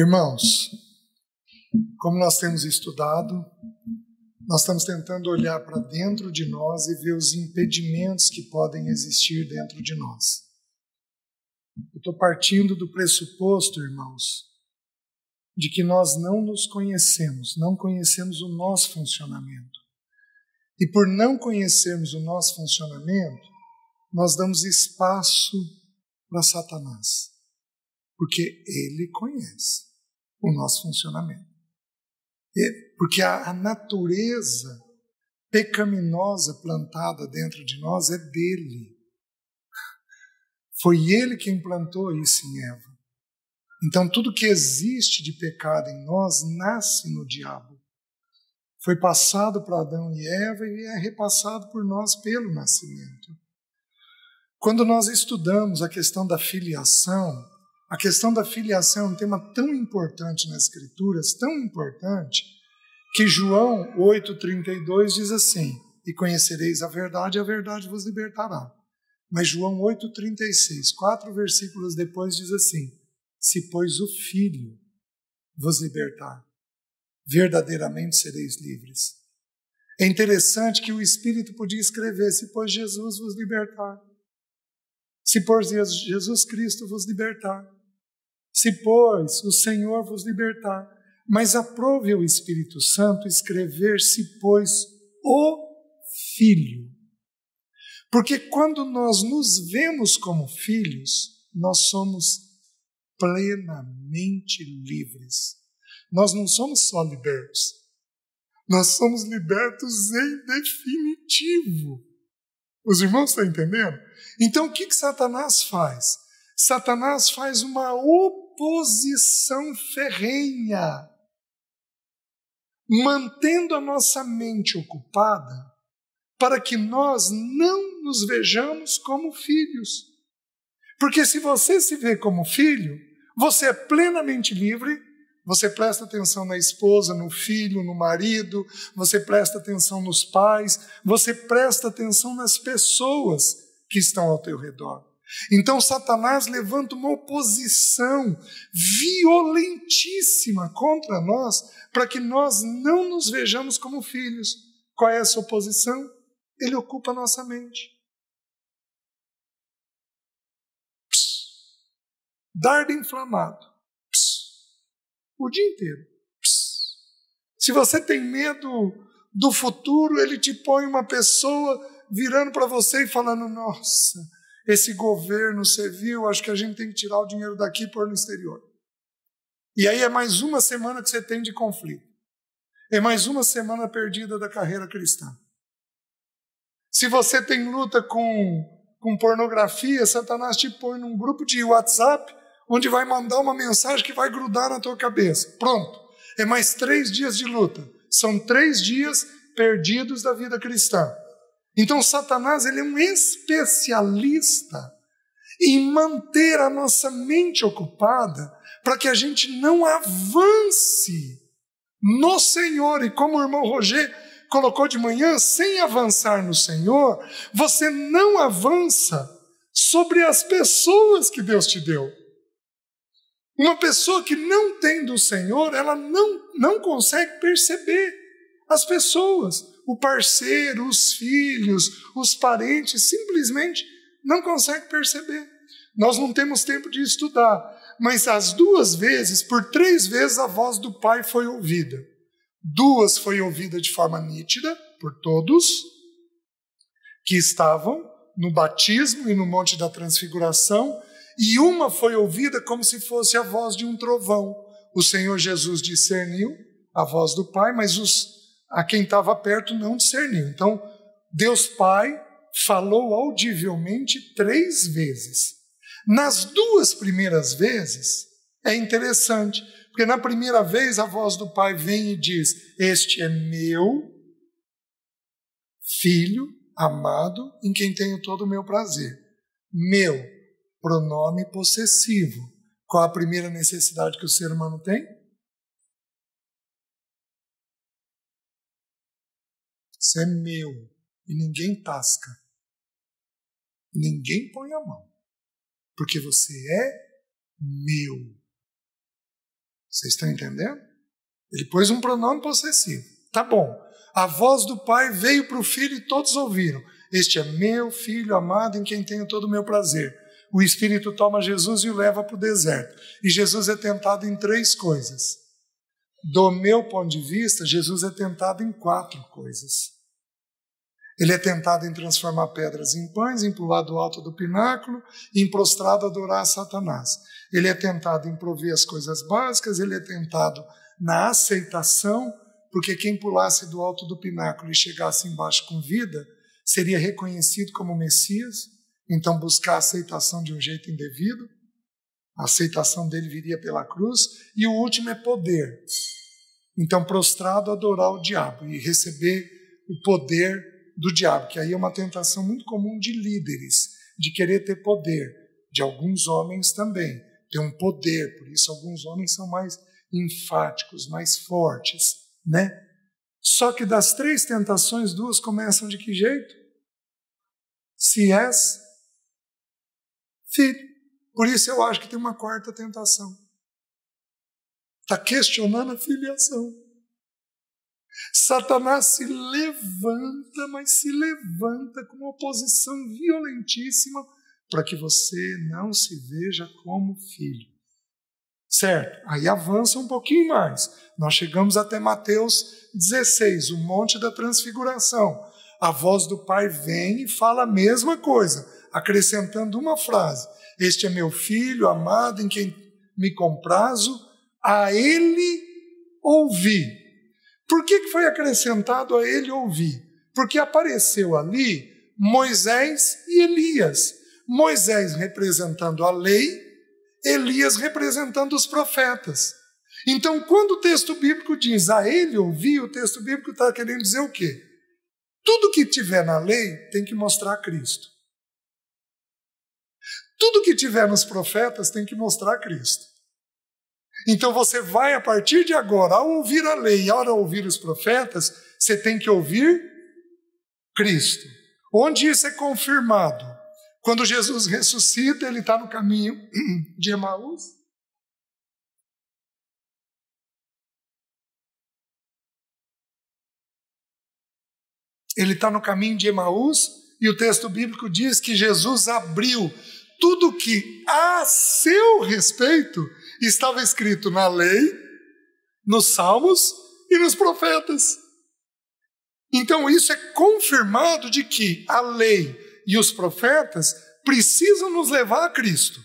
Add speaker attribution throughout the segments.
Speaker 1: Irmãos, como nós temos estudado, nós estamos tentando olhar para dentro de nós e ver os impedimentos que podem existir dentro de nós. Eu estou partindo do pressuposto, irmãos, de que nós não nos conhecemos, não conhecemos o nosso funcionamento. E por não conhecermos o nosso funcionamento, nós damos espaço para Satanás, porque ele conhece o nosso funcionamento. E, porque a, a natureza pecaminosa plantada dentro de nós é dele. Foi ele quem plantou isso em Eva. Então, tudo que existe de pecado em nós nasce no diabo. Foi passado para Adão e Eva e é repassado por nós pelo nascimento. Quando nós estudamos a questão da filiação, a questão da filiação é um tema tão importante nas Escrituras, tão importante, que João 8,32 diz assim: E conhecereis a verdade, a verdade vos libertará. Mas João 8,36, quatro versículos depois, diz assim: Se, pois, o Filho vos libertar, verdadeiramente sereis livres. É interessante que o Espírito podia escrever: Se, pois, Jesus vos libertar, se, pois, Jesus Cristo vos libertar. Se, pois, o Senhor vos libertar, mas aprove o Espírito Santo escrever-se, pois, o Filho. Porque quando nós nos vemos como filhos, nós somos plenamente livres. Nós não somos só libertos, nós somos libertos em definitivo. Os irmãos estão entendendo? Então, o que, que Satanás faz? Satanás faz uma oposição ferrenha. Mantendo a nossa mente ocupada para que nós não nos vejamos como filhos. Porque se você se vê como filho, você é plenamente livre você presta atenção na esposa, no filho, no marido, você presta atenção nos pais, você presta atenção nas pessoas que estão ao teu redor. Então Satanás levanta uma oposição violentíssima contra nós para que nós não nos vejamos como filhos. Qual é essa oposição?
Speaker 2: Ele ocupa a nossa mente.
Speaker 1: dardo inflamado. o dia inteiro. Se você tem medo do futuro, ele te põe uma pessoa virando para você e falando: Nossa esse governo serviu, acho que a gente tem que tirar o dinheiro daqui e pôr no exterior. E aí é mais uma semana que você tem de conflito. É mais uma semana perdida da carreira cristã. Se você tem luta com, com pornografia, Satanás te põe num grupo de WhatsApp onde vai mandar uma mensagem que vai grudar na tua cabeça. Pronto. É mais três dias de luta. São três dias perdidos da vida cristã. Então, Satanás ele é um especialista em manter a nossa mente ocupada para que a gente não avance no Senhor. E como o irmão Roger colocou de manhã, sem avançar no Senhor, você não avança sobre as pessoas que Deus te deu. Uma pessoa que não tem do Senhor, ela não, não consegue perceber as pessoas o parceiro, os filhos, os parentes, simplesmente não consegue perceber. Nós não temos tempo de estudar, mas as duas vezes, por três vezes, a voz do Pai foi ouvida. Duas foi ouvida de forma nítida por todos que estavam no batismo e no Monte da Transfiguração, e uma foi ouvida como se fosse a voz de um trovão. O Senhor Jesus discerniu a voz do Pai, mas os a quem estava perto não discerniu. Então, Deus Pai falou audivelmente três vezes. Nas duas primeiras vezes, é interessante, porque na primeira vez a voz do Pai vem e diz: Este é meu filho amado, em quem tenho todo o meu prazer. Meu, pronome possessivo. Qual a primeira necessidade que o ser humano tem?
Speaker 2: Isso é meu. E ninguém tasca. Ninguém põe a mão. Porque você
Speaker 1: é meu. Vocês estão entendendo? Ele pôs um pronome possessivo. Tá bom. A voz do Pai veio para o Filho e todos ouviram. Este é meu Filho amado em quem tenho todo o meu prazer. O Espírito toma Jesus e o leva para o deserto. E Jesus é tentado em três coisas: do meu ponto de vista, Jesus é tentado em quatro coisas. Ele é tentado em transformar pedras em pães, em pular do alto do pináculo, em prostrado adorar a Satanás. Ele é tentado em prover as coisas básicas, ele é tentado na aceitação, porque quem pulasse do alto do pináculo e chegasse embaixo com vida seria reconhecido como Messias, então buscar a aceitação de um jeito indevido. A aceitação dele viria pela cruz. E o último é poder. Então, prostrado, adorar o diabo e receber o poder do diabo, que aí é uma tentação muito comum de líderes, de querer ter poder, de alguns homens também. Ter um poder, por isso alguns homens são mais enfáticos, mais fortes, né? Só que das três tentações, duas começam de que jeito? Se és filho. Por isso eu acho que tem uma quarta tentação. Está questionando a filiação. Satanás se levanta, mas se levanta com uma oposição violentíssima para que você não se veja como filho. Certo? Aí avança um pouquinho mais. Nós chegamos até Mateus 16, o Monte da Transfiguração. A voz do Pai vem e fala a mesma coisa acrescentando uma frase: Este é meu filho amado em quem me comprazo, a ele ouvi. Por que foi acrescentado a ele ouvi? Porque apareceu ali Moisés e Elias. Moisés representando a lei, Elias representando os profetas. Então, quando o texto bíblico diz a ele ouvi o texto bíblico está querendo dizer o quê? Tudo que tiver na lei tem que mostrar a Cristo. Tudo que tiver nos profetas tem que mostrar Cristo. Então você vai, a partir de agora, ao ouvir a lei, ao ouvir os profetas, você tem que ouvir Cristo. Onde isso é confirmado? Quando Jesus ressuscita, ele está no caminho
Speaker 2: de Emaús. Ele está no caminho de Emaús
Speaker 1: e o texto bíblico diz que Jesus abriu tudo que a seu respeito estava escrito na lei, nos salmos e nos profetas. Então, isso é confirmado de que a lei e os profetas precisam nos levar a Cristo.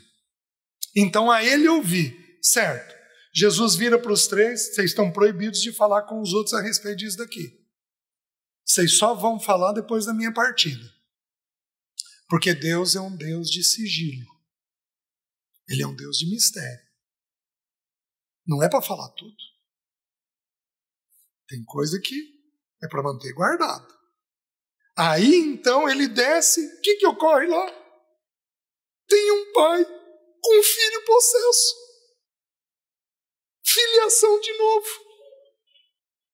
Speaker 1: Então, a ele ouvi, certo. Jesus vira para os três: vocês estão proibidos de falar com os outros a respeito disso daqui. Vocês só vão falar depois da minha partida. Porque Deus é um Deus de sigilo.
Speaker 2: Ele é um Deus de mistério. Não é para falar tudo. Tem coisa que é para manter guardado. Aí então ele desce, o que, que ocorre lá? Tem um pai com um
Speaker 1: filho possesso. Filiação de novo.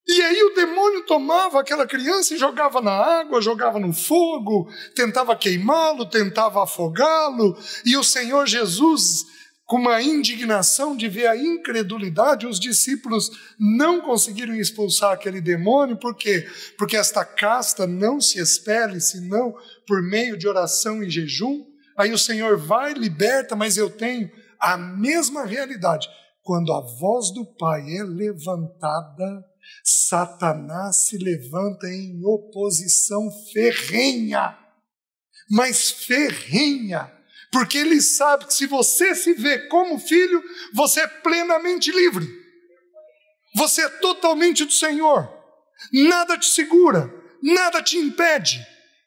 Speaker 1: E aí o demônio tomava aquela criança e jogava na água, jogava no fogo, tentava queimá-lo, tentava afogá-lo, e o Senhor Jesus, com uma indignação de ver a incredulidade, os discípulos não conseguiram expulsar aquele demônio, por quê? Porque esta casta não se espere senão por meio de oração e jejum. Aí o Senhor vai, liberta, mas eu tenho a mesma realidade quando a voz do Pai é levantada, Satanás se levanta em oposição ferrenha, mas ferrenha, porque ele sabe que se você se vê como filho, você é plenamente livre, você é totalmente do Senhor, nada te segura, nada te impede.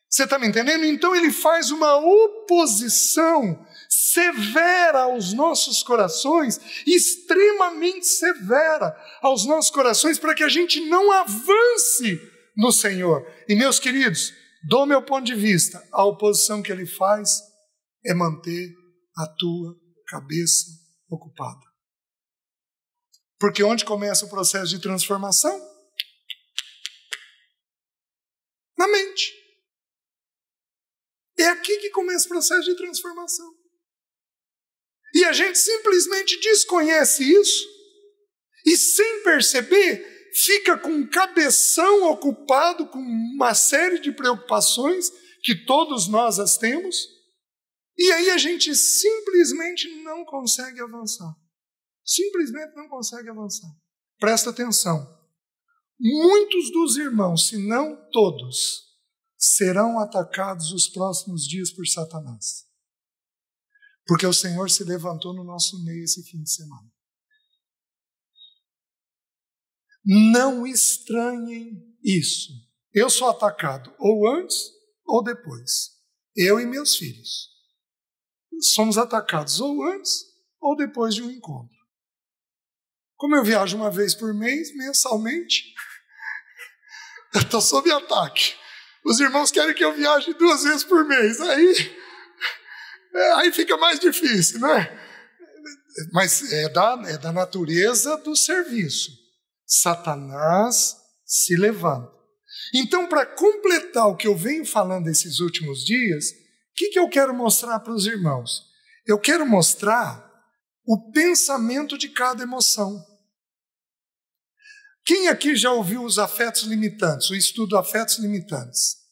Speaker 1: Você está me entendendo? Então ele faz uma oposição severa aos nossos corações, extremamente severa aos nossos corações, para que a gente não avance no Senhor. E meus queridos, do meu ponto de vista, a oposição que ele faz é manter a tua cabeça ocupada. Porque onde começa o processo de transformação?
Speaker 2: Na mente. É aqui que começa o processo de transformação. E
Speaker 1: a gente simplesmente desconhece isso e, sem perceber, fica com o cabeção ocupado com uma série de preocupações que todos nós as temos, e aí a gente simplesmente não consegue avançar. Simplesmente não consegue avançar. Presta atenção. Muitos dos irmãos, se não todos, serão atacados os próximos dias por Satanás. Porque o Senhor se levantou no nosso meio esse fim de semana. Não estranhem isso. Eu sou atacado ou antes ou depois. Eu e meus filhos. Somos atacados ou antes ou depois de um encontro. Como eu viajo uma vez por mês, mensalmente, eu estou sob ataque. Os irmãos querem que eu viaje duas vezes por mês. Aí é, aí fica mais difícil, né? Mas é da, é da natureza do serviço. Satanás se levanta. Então, para completar o que eu venho falando esses últimos dias, o que, que eu quero mostrar para os irmãos? Eu quero mostrar o pensamento de cada emoção. Quem aqui já ouviu os afetos limitantes, o estudo afetos limitantes?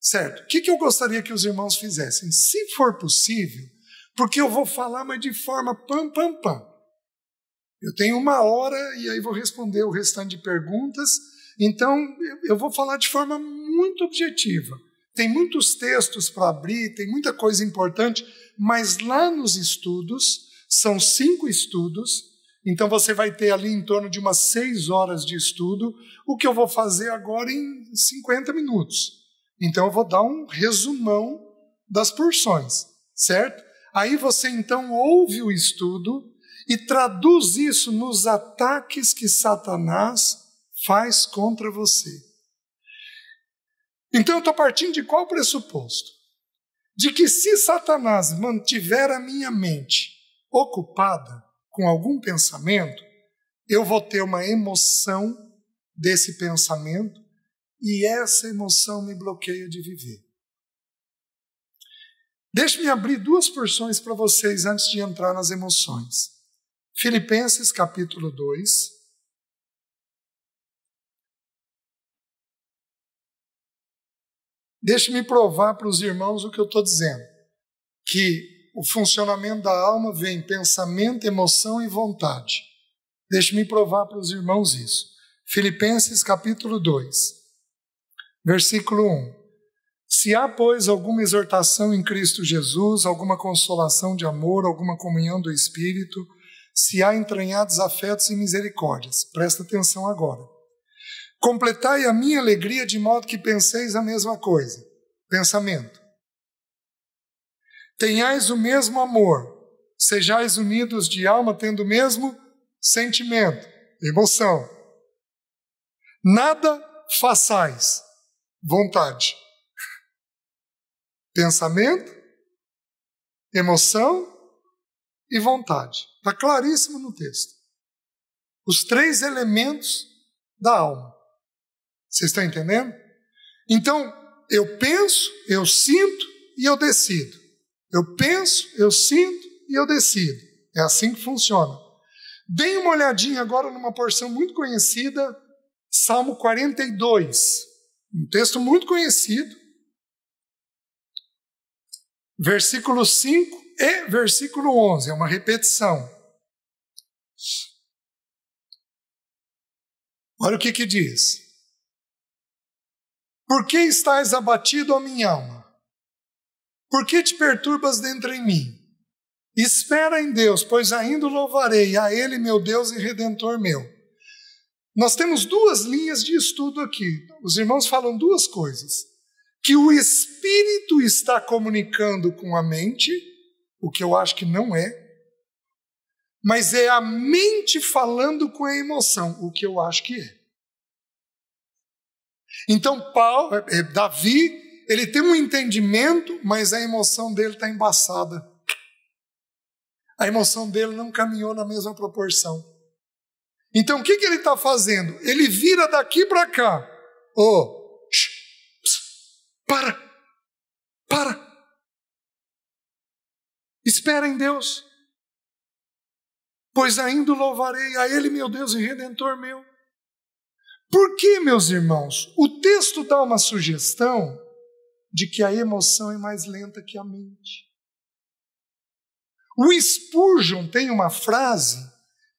Speaker 1: Certo? O que, eu gostaria que os irmãos fizessem? Se for possível, porque eu vou falar, mas de forma pam, pam, pam. Eu tenho uma hora e aí vou responder o restante de perguntas. Então, eu vou falar de forma muito objetiva. Tem muitos textos para abrir, tem muita coisa importante, mas lá nos estudos, são cinco estudos, então você vai ter ali em torno de umas seis horas de estudo, o que eu vou fazer agora em 50 minutos. Então eu vou dar um resumão das porções, certo? Aí você então ouve o estudo e traduz isso nos ataques que Satanás faz contra você. Então eu estou partindo de qual pressuposto? De que se Satanás mantiver a minha mente ocupada com algum pensamento, eu vou ter uma emoção desse pensamento e essa emoção me bloqueia de viver. Deixe-me abrir duas porções para vocês antes de entrar nas emoções. Filipenses capítulo 2. Deixe-me provar para os irmãos o que eu estou dizendo: que o funcionamento da alma vem pensamento, emoção e vontade. Deixe-me provar para os irmãos isso. Filipenses capítulo 2. Versículo 1: Se há, pois, alguma exortação em Cristo Jesus, alguma consolação de amor, alguma comunhão do Espírito, se há entranhados afetos e misericórdias, presta atenção agora. Completai a minha alegria de modo que penseis a mesma coisa. Pensamento. Tenhais o mesmo amor, sejais unidos de alma, tendo o mesmo sentimento, emoção. Nada façais vontade,
Speaker 2: pensamento, emoção
Speaker 1: e vontade. Está claríssimo no texto. Os três elementos da alma. Vocês estão entendendo? Então, eu penso, eu sinto e eu decido. Eu penso, eu sinto e eu decido. É assim que funciona. Deem uma olhadinha agora numa porção muito conhecida, Salmo 42. Um texto muito conhecido. Versículo 5 e versículo 11, é
Speaker 2: uma repetição. Olha o que que diz. Por que estás abatido, a minha
Speaker 1: alma? Por que te perturbas dentro em mim? Espera em Deus, pois ainda louvarei a Ele, meu Deus e Redentor meu. Nós temos duas linhas de estudo aqui. Os irmãos falam duas coisas: que o espírito está comunicando com a mente, o que eu acho que não é, mas é a mente falando com a emoção, o que eu acho que é. Então, Paulo, é, é, Davi, ele tem um entendimento, mas a emoção dele está embaçada. A emoção dele não caminhou na mesma proporção. Então o que, que ele está fazendo? Ele vira daqui para cá. Oh, shh, para,
Speaker 2: para. Espera em Deus,
Speaker 1: pois ainda louvarei a Ele, meu Deus e Redentor meu. Por que, meus irmãos? O texto dá uma sugestão de que a emoção é mais lenta que a mente. O Spurgeon tem uma frase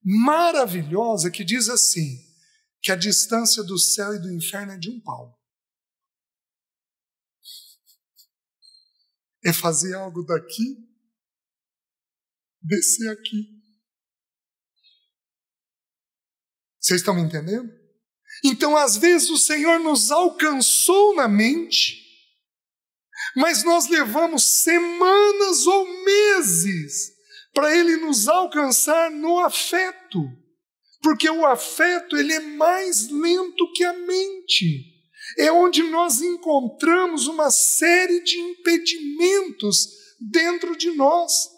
Speaker 1: maravilhosa que diz assim: que a distância do céu e do inferno é de um palmo.
Speaker 2: É fazer algo daqui, descer aqui. Vocês estão me entendendo?
Speaker 1: Então, às vezes, o Senhor nos alcançou na mente, mas nós levamos semanas ou meses para ele nos alcançar no afeto. Porque o afeto ele é mais lento que a mente. É onde nós encontramos uma série de impedimentos dentro de nós.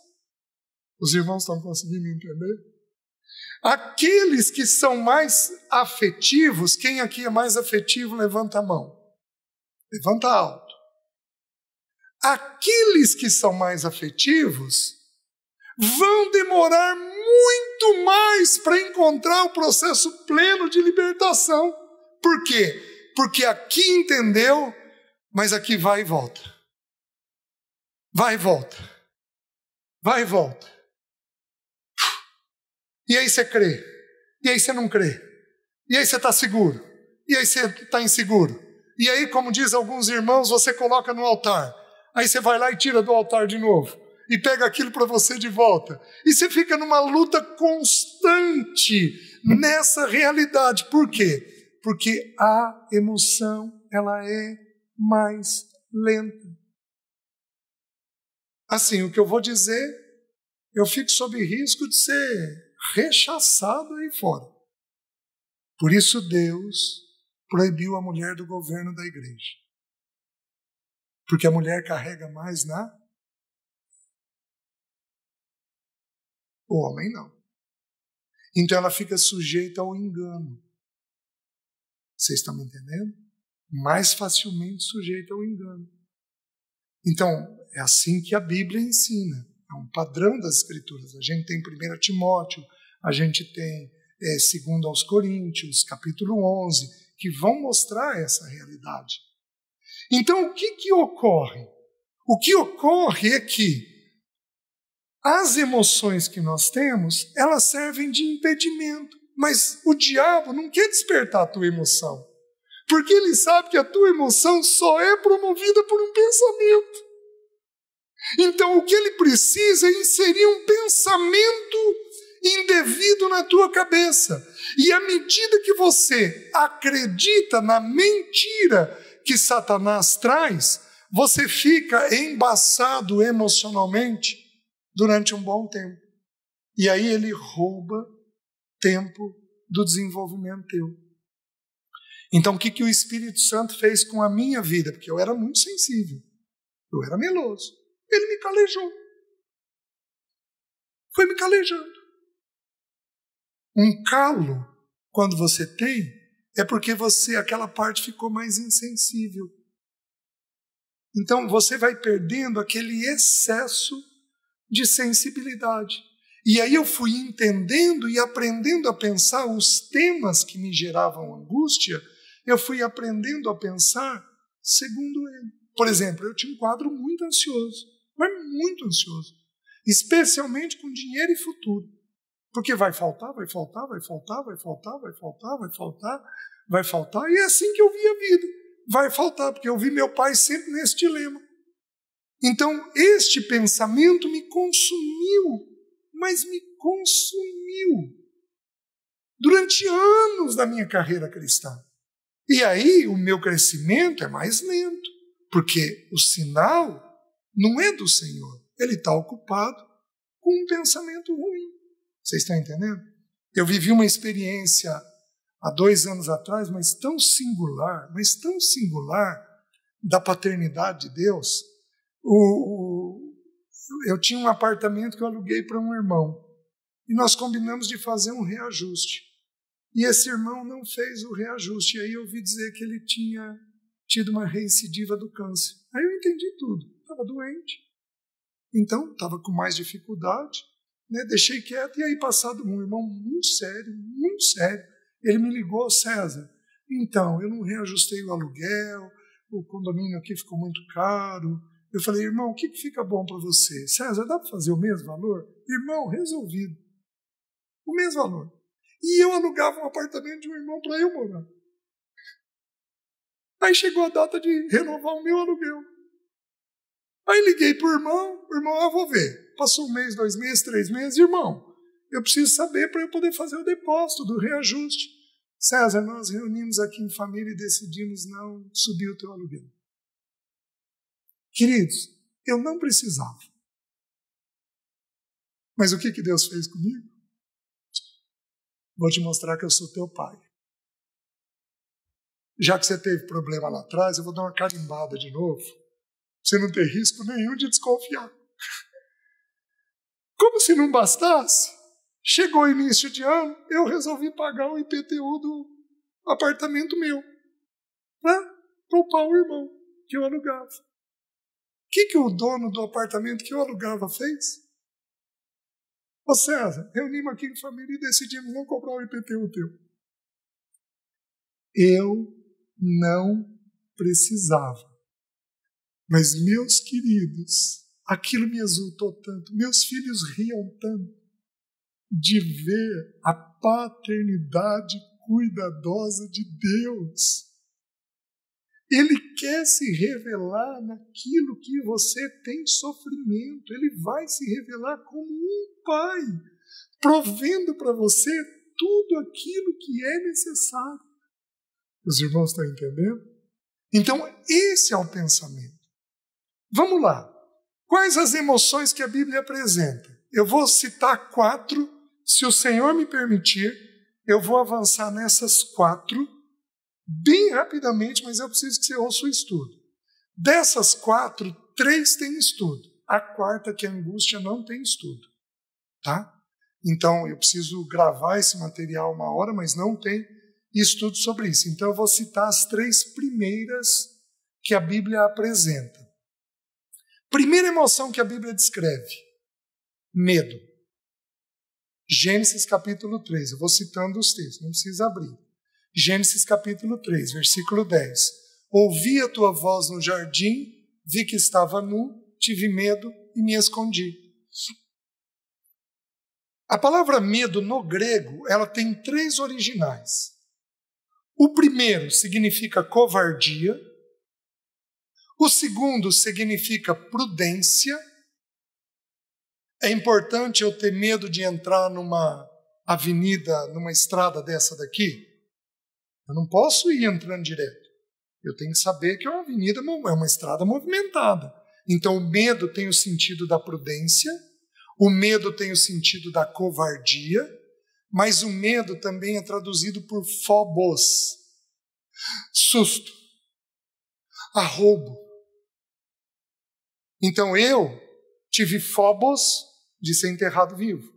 Speaker 1: Os irmãos estão conseguindo entender? Aqueles que são mais afetivos, quem aqui é mais afetivo, levanta a mão. Levanta alto. Aqueles que são mais afetivos vão demorar muito mais para encontrar o processo pleno de libertação. Por quê? Porque aqui entendeu, mas aqui vai e
Speaker 2: volta. Vai e volta. Vai e volta.
Speaker 1: E aí você crê. E aí você não crê. E aí você está seguro. E aí você está inseguro. E aí, como diz alguns irmãos, você coloca no altar. Aí você vai lá e tira do altar de novo e pega aquilo para você de volta. E você fica numa luta constante nessa realidade. Por quê? Porque a emoção, ela é mais lenta.
Speaker 2: Assim, o que eu vou dizer, eu fico sob risco de ser rechaçado aí fora. Por isso Deus proibiu a mulher do governo da igreja. Porque a mulher carrega mais na O homem não. Então ela fica sujeita ao engano.
Speaker 1: Vocês estão me entendendo? Mais facilmente sujeita ao engano. Então, é assim que a Bíblia ensina. É um padrão das Escrituras. A gente tem 1 Timóteo, a gente tem é, segundo aos Coríntios, capítulo 11, que vão mostrar essa realidade. Então, o que, que ocorre? O que ocorre é que as emoções que nós temos, elas servem de impedimento. Mas o diabo não quer despertar a tua emoção. Porque ele sabe que a tua emoção só é promovida por um pensamento. Então o que ele precisa é inserir um pensamento indevido na tua cabeça. E à medida que você acredita na mentira que Satanás traz, você fica embaçado emocionalmente durante um bom tempo. E aí ele rouba tempo do desenvolvimento teu. Então, o que, que o Espírito Santo fez com a minha vida? Porque eu era muito sensível,
Speaker 2: eu era meloso. Ele me calejou. Foi me calejando. Um calo, quando você tem,
Speaker 1: é porque você, aquela parte ficou mais insensível. Então, você vai perdendo aquele excesso de sensibilidade. E aí eu fui entendendo e aprendendo a pensar os temas que me geravam angústia, eu fui aprendendo a pensar segundo ele. Por exemplo, eu tinha um quadro muito ansioso, mas muito ansioso, especialmente com dinheiro e futuro. Porque vai faltar, vai faltar, vai faltar, vai faltar, vai faltar, vai faltar, vai faltar, e é assim que eu vi a vida. Vai faltar, porque eu vi meu pai sempre nesse dilema. Então, este pensamento me consumiu, mas me consumiu durante anos da minha carreira cristã. E aí o meu crescimento é mais lento, porque o sinal não é do Senhor, ele está ocupado com um pensamento ruim. Vocês estão entendendo? Eu vivi uma experiência há dois anos atrás, mas tão singular, mas tão singular, da paternidade de Deus o, eu tinha um apartamento que eu aluguei para um irmão e nós combinamos de fazer um reajuste. E esse irmão não fez o reajuste. E aí eu ouvi dizer que ele tinha tido uma recidiva do câncer. Aí eu entendi tudo. Estava doente. Então, estava com mais dificuldade. Né? Deixei quieto. E aí, passado um irmão muito sério, muito sério, ele me ligou, César. Então, eu não reajustei o aluguel, o condomínio aqui ficou muito caro, eu falei, irmão, o que, fica bom para você? César, dá para fazer o mesmo valor? Irmão, resolvido. O mesmo valor. E eu alugava um apartamento de um irmão para eu
Speaker 2: morar. Aí chegou a data de renovar o meu aluguel.
Speaker 1: Aí liguei para o irmão, irmão, eu vou ver. Passou um mês, dois meses, três meses, irmão, eu preciso saber para eu poder fazer o depósito do reajuste. César, nós reunimos aqui em família e decidimos não subir o teu aluguel.
Speaker 2: Queridos, eu não precisava. Mas o que, que Deus fez comigo? Vou te mostrar que eu sou teu pai.
Speaker 1: Já que você teve problema lá atrás, eu vou dar uma carimbada de novo. Você não tem risco nenhum de desconfiar. Como se não bastasse, chegou o início de ano, eu resolvi pagar o IPTU do apartamento meu. Né? Poupar o irmão que eu alugava
Speaker 2: que, que o dono do apartamento que eu alugava fez? Ô César, reunimos aqui em família e decidimos não comprar o IPTU teu.
Speaker 1: Eu não precisava. Mas, meus queridos, aquilo me exultou tanto, meus filhos riam tanto de ver a paternidade cuidadosa de Deus ele quer se revelar naquilo que você tem sofrimento. Ele vai se revelar como um pai, provendo para você tudo aquilo que é necessário. Os irmãos estão entendendo? Então, esse é o pensamento. Vamos lá. Quais as emoções que a Bíblia apresenta? Eu vou citar quatro. Se o Senhor me permitir, eu vou avançar nessas quatro bem rapidamente, mas eu preciso que você ouça o estudo. Dessas quatro, três têm estudo. A quarta, que é a angústia, não tem estudo. Tá? Então, eu preciso gravar esse material uma hora, mas não tem estudo sobre isso. Então, eu vou citar as três primeiras que a Bíblia apresenta. Primeira emoção que a Bíblia descreve: medo. Gênesis capítulo 3. Eu vou citando os textos, não precisa abrir. Gênesis capítulo 3, versículo 10. Ouvi a tua voz no jardim, vi que estava nu, tive medo e me escondi. A palavra medo no grego, ela tem três originais. O primeiro significa covardia, o segundo significa prudência. É importante eu ter medo de entrar numa avenida, numa estrada dessa daqui? Eu não posso ir entrando direto. Eu tenho que saber que é uma avenida, é uma estrada movimentada. Então, o medo tem o sentido da prudência, o medo tem o sentido da covardia, mas o medo também é traduzido por phobos, susto, arrobo.
Speaker 2: Então, eu tive phobos de ser enterrado vivo.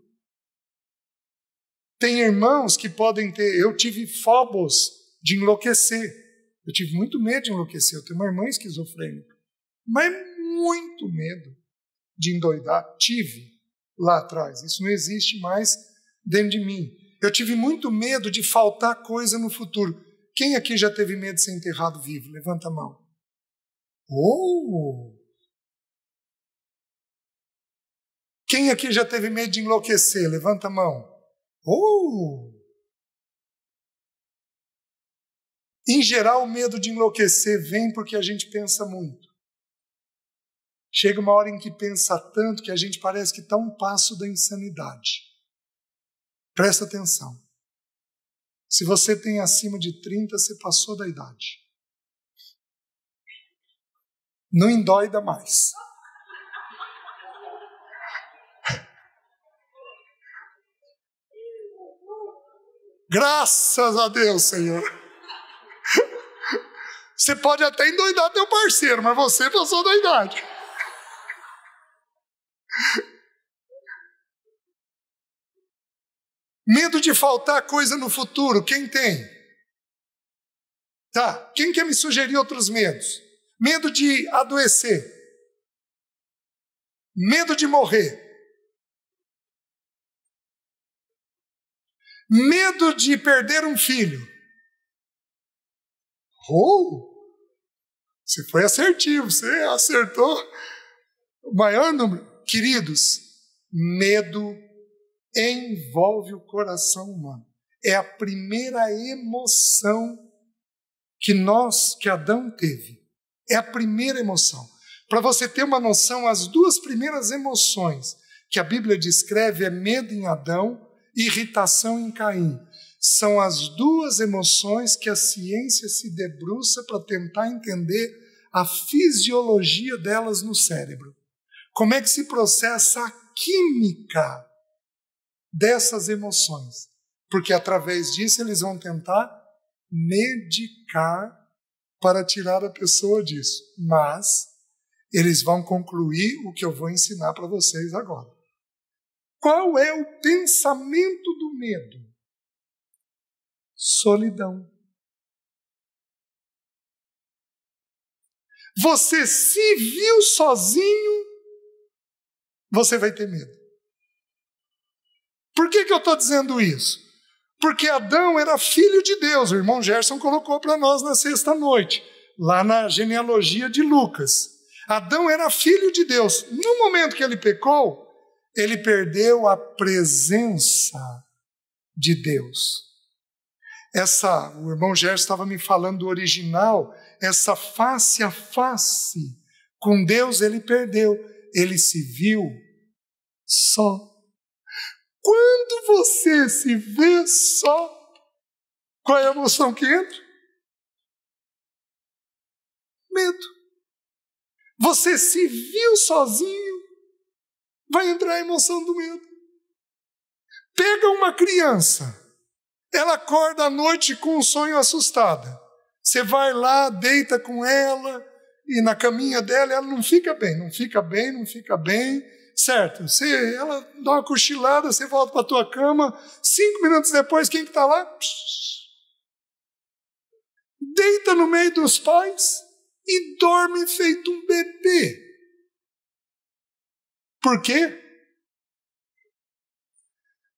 Speaker 1: Tem irmãos que podem ter. Eu tive fobos de enlouquecer. Eu tive muito medo de enlouquecer. Eu tenho uma irmã esquizofrênica. Mas muito medo de endoidar. Tive lá atrás. Isso não existe mais dentro de mim. Eu tive muito medo de faltar coisa no futuro. Quem aqui já teve medo de ser enterrado vivo? Levanta a mão. Oh!
Speaker 2: Quem aqui já teve medo de enlouquecer? Levanta a mão. Oh!
Speaker 1: Em geral, o medo de enlouquecer vem porque a gente pensa muito. Chega uma hora em que pensa tanto que a gente parece que está um passo da insanidade. Presta atenção. Se você tem acima de 30, você passou da idade. Não endoida mais. Graças a Deus, Senhor. Você pode até endoidar teu parceiro, mas você é passou da idade.
Speaker 2: Medo de faltar coisa no futuro, quem tem? Tá, quem quer me sugerir outros medos? Medo de adoecer. Medo de morrer. medo de perder um filho.
Speaker 1: Oh! Você foi assertivo, você acertou o maior número. Queridos, medo envolve o coração humano. É a primeira emoção que nós, que Adão teve. É a primeira emoção. Para você ter uma noção, as duas primeiras emoções que a Bíblia descreve é medo em Adão irritação em Caim. São as duas emoções que a ciência se debruça para tentar entender a fisiologia delas no cérebro. Como é que se processa a química dessas emoções? Porque através disso eles vão tentar medicar para tirar a pessoa disso. Mas eles vão concluir o que eu vou ensinar para vocês agora. Qual é o
Speaker 2: pensamento do medo? Solidão. Você se viu
Speaker 1: sozinho, você vai ter medo. Por que, que eu estou dizendo isso? Porque Adão era filho de Deus, o irmão Gerson colocou para nós na sexta-noite, lá na genealogia de Lucas. Adão era filho de Deus. No momento que ele pecou, ele perdeu a presença de Deus. Essa, o irmão Gerson estava me falando do original, essa face a face com Deus ele perdeu, ele se viu só. Quando você se vê só, qual é a emoção que entra?
Speaker 2: Medo. Você
Speaker 1: se viu sozinho, vai entrar a emoção do medo. Pega uma criança, ela acorda à noite com um sonho assustada. Você vai lá, deita com ela, e na caminha dela ela não fica bem, não fica bem, não fica bem, certo? Você, ela dá uma cochilada, você volta para a tua cama, cinco minutos depois quem que está lá? deita no meio dos pais e dorme feito um bebê.
Speaker 2: Por quê?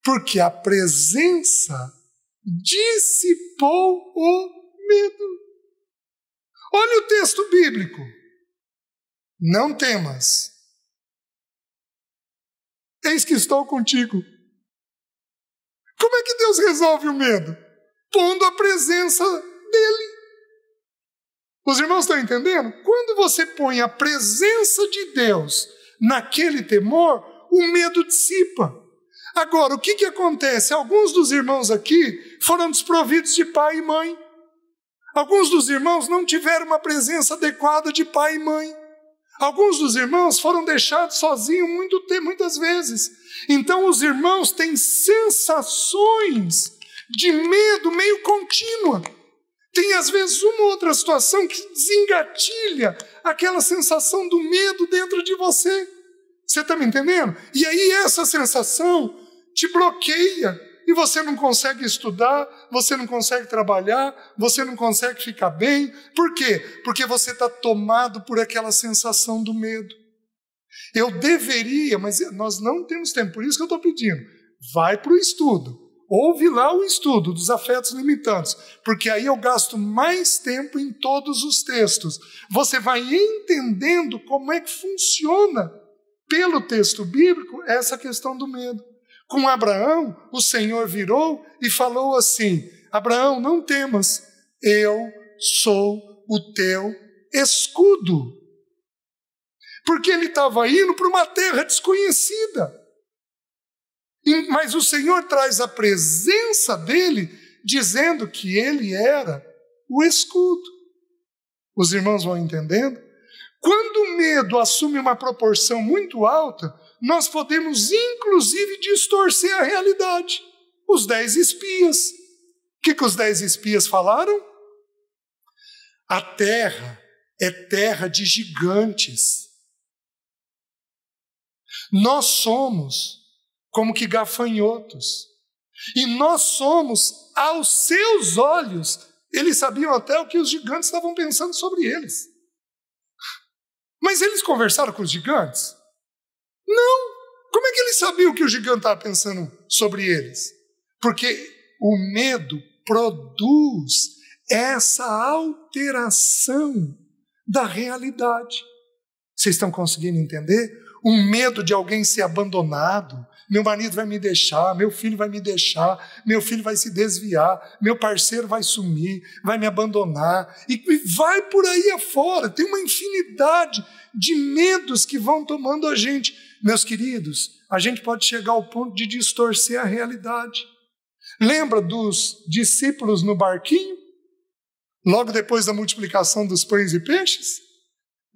Speaker 2: Porque a presença dissipou o medo. Olha o texto bíblico. Não temas. Eis que estou contigo. Como é que Deus resolve o medo? Pondo a presença dele.
Speaker 1: Os irmãos estão entendendo? Quando você põe a presença de Deus naquele temor, o medo dissipa. Agora, o que, que acontece? Alguns dos irmãos aqui foram desprovidos de pai e mãe. Alguns dos irmãos não tiveram uma presença adequada de pai e mãe. Alguns dos irmãos foram deixados sozinhos muito, muitas vezes. Então, os irmãos têm sensações de medo meio contínua. Tem às vezes uma outra situação que desengatilha aquela sensação do medo dentro de você. Você está me entendendo? E aí essa sensação te bloqueia e você não consegue estudar, você não consegue trabalhar, você não consegue ficar bem. Por quê? Porque você está tomado por aquela sensação do medo. Eu deveria, mas nós não temos tempo, por isso que eu estou pedindo. Vai para o estudo Houve lá o estudo dos afetos limitantes, porque aí eu gasto mais tempo em todos os textos. Você vai entendendo como é que funciona, pelo texto bíblico, essa questão do medo. Com Abraão, o Senhor virou e falou assim: Abraão, não temas, eu sou o teu escudo. Porque ele estava indo para uma terra desconhecida. Mas o Senhor traz a presença dele, dizendo que ele era o escudo. Os irmãos vão entendendo? Quando o medo assume uma proporção muito alta, nós podemos inclusive distorcer a realidade. Os dez espias. O que, que os dez espias falaram? A terra é terra de gigantes. Nós somos como que gafanhotos. E nós somos, aos seus olhos, eles sabiam até o que os gigantes estavam pensando sobre eles. Mas eles conversaram com os gigantes? Não. Como é que eles sabiam o que o gigante estava pensando sobre eles? Porque o medo produz essa alteração da realidade. Vocês estão conseguindo entender? Um medo de alguém ser abandonado, meu marido vai me deixar, meu filho vai me deixar, meu filho vai se desviar, meu parceiro vai sumir, vai me abandonar, e vai por aí afora. Tem uma infinidade de medos que vão tomando a gente. Meus queridos, a gente pode chegar ao ponto de distorcer a realidade. Lembra dos discípulos no barquinho? Logo depois da multiplicação dos pães e peixes?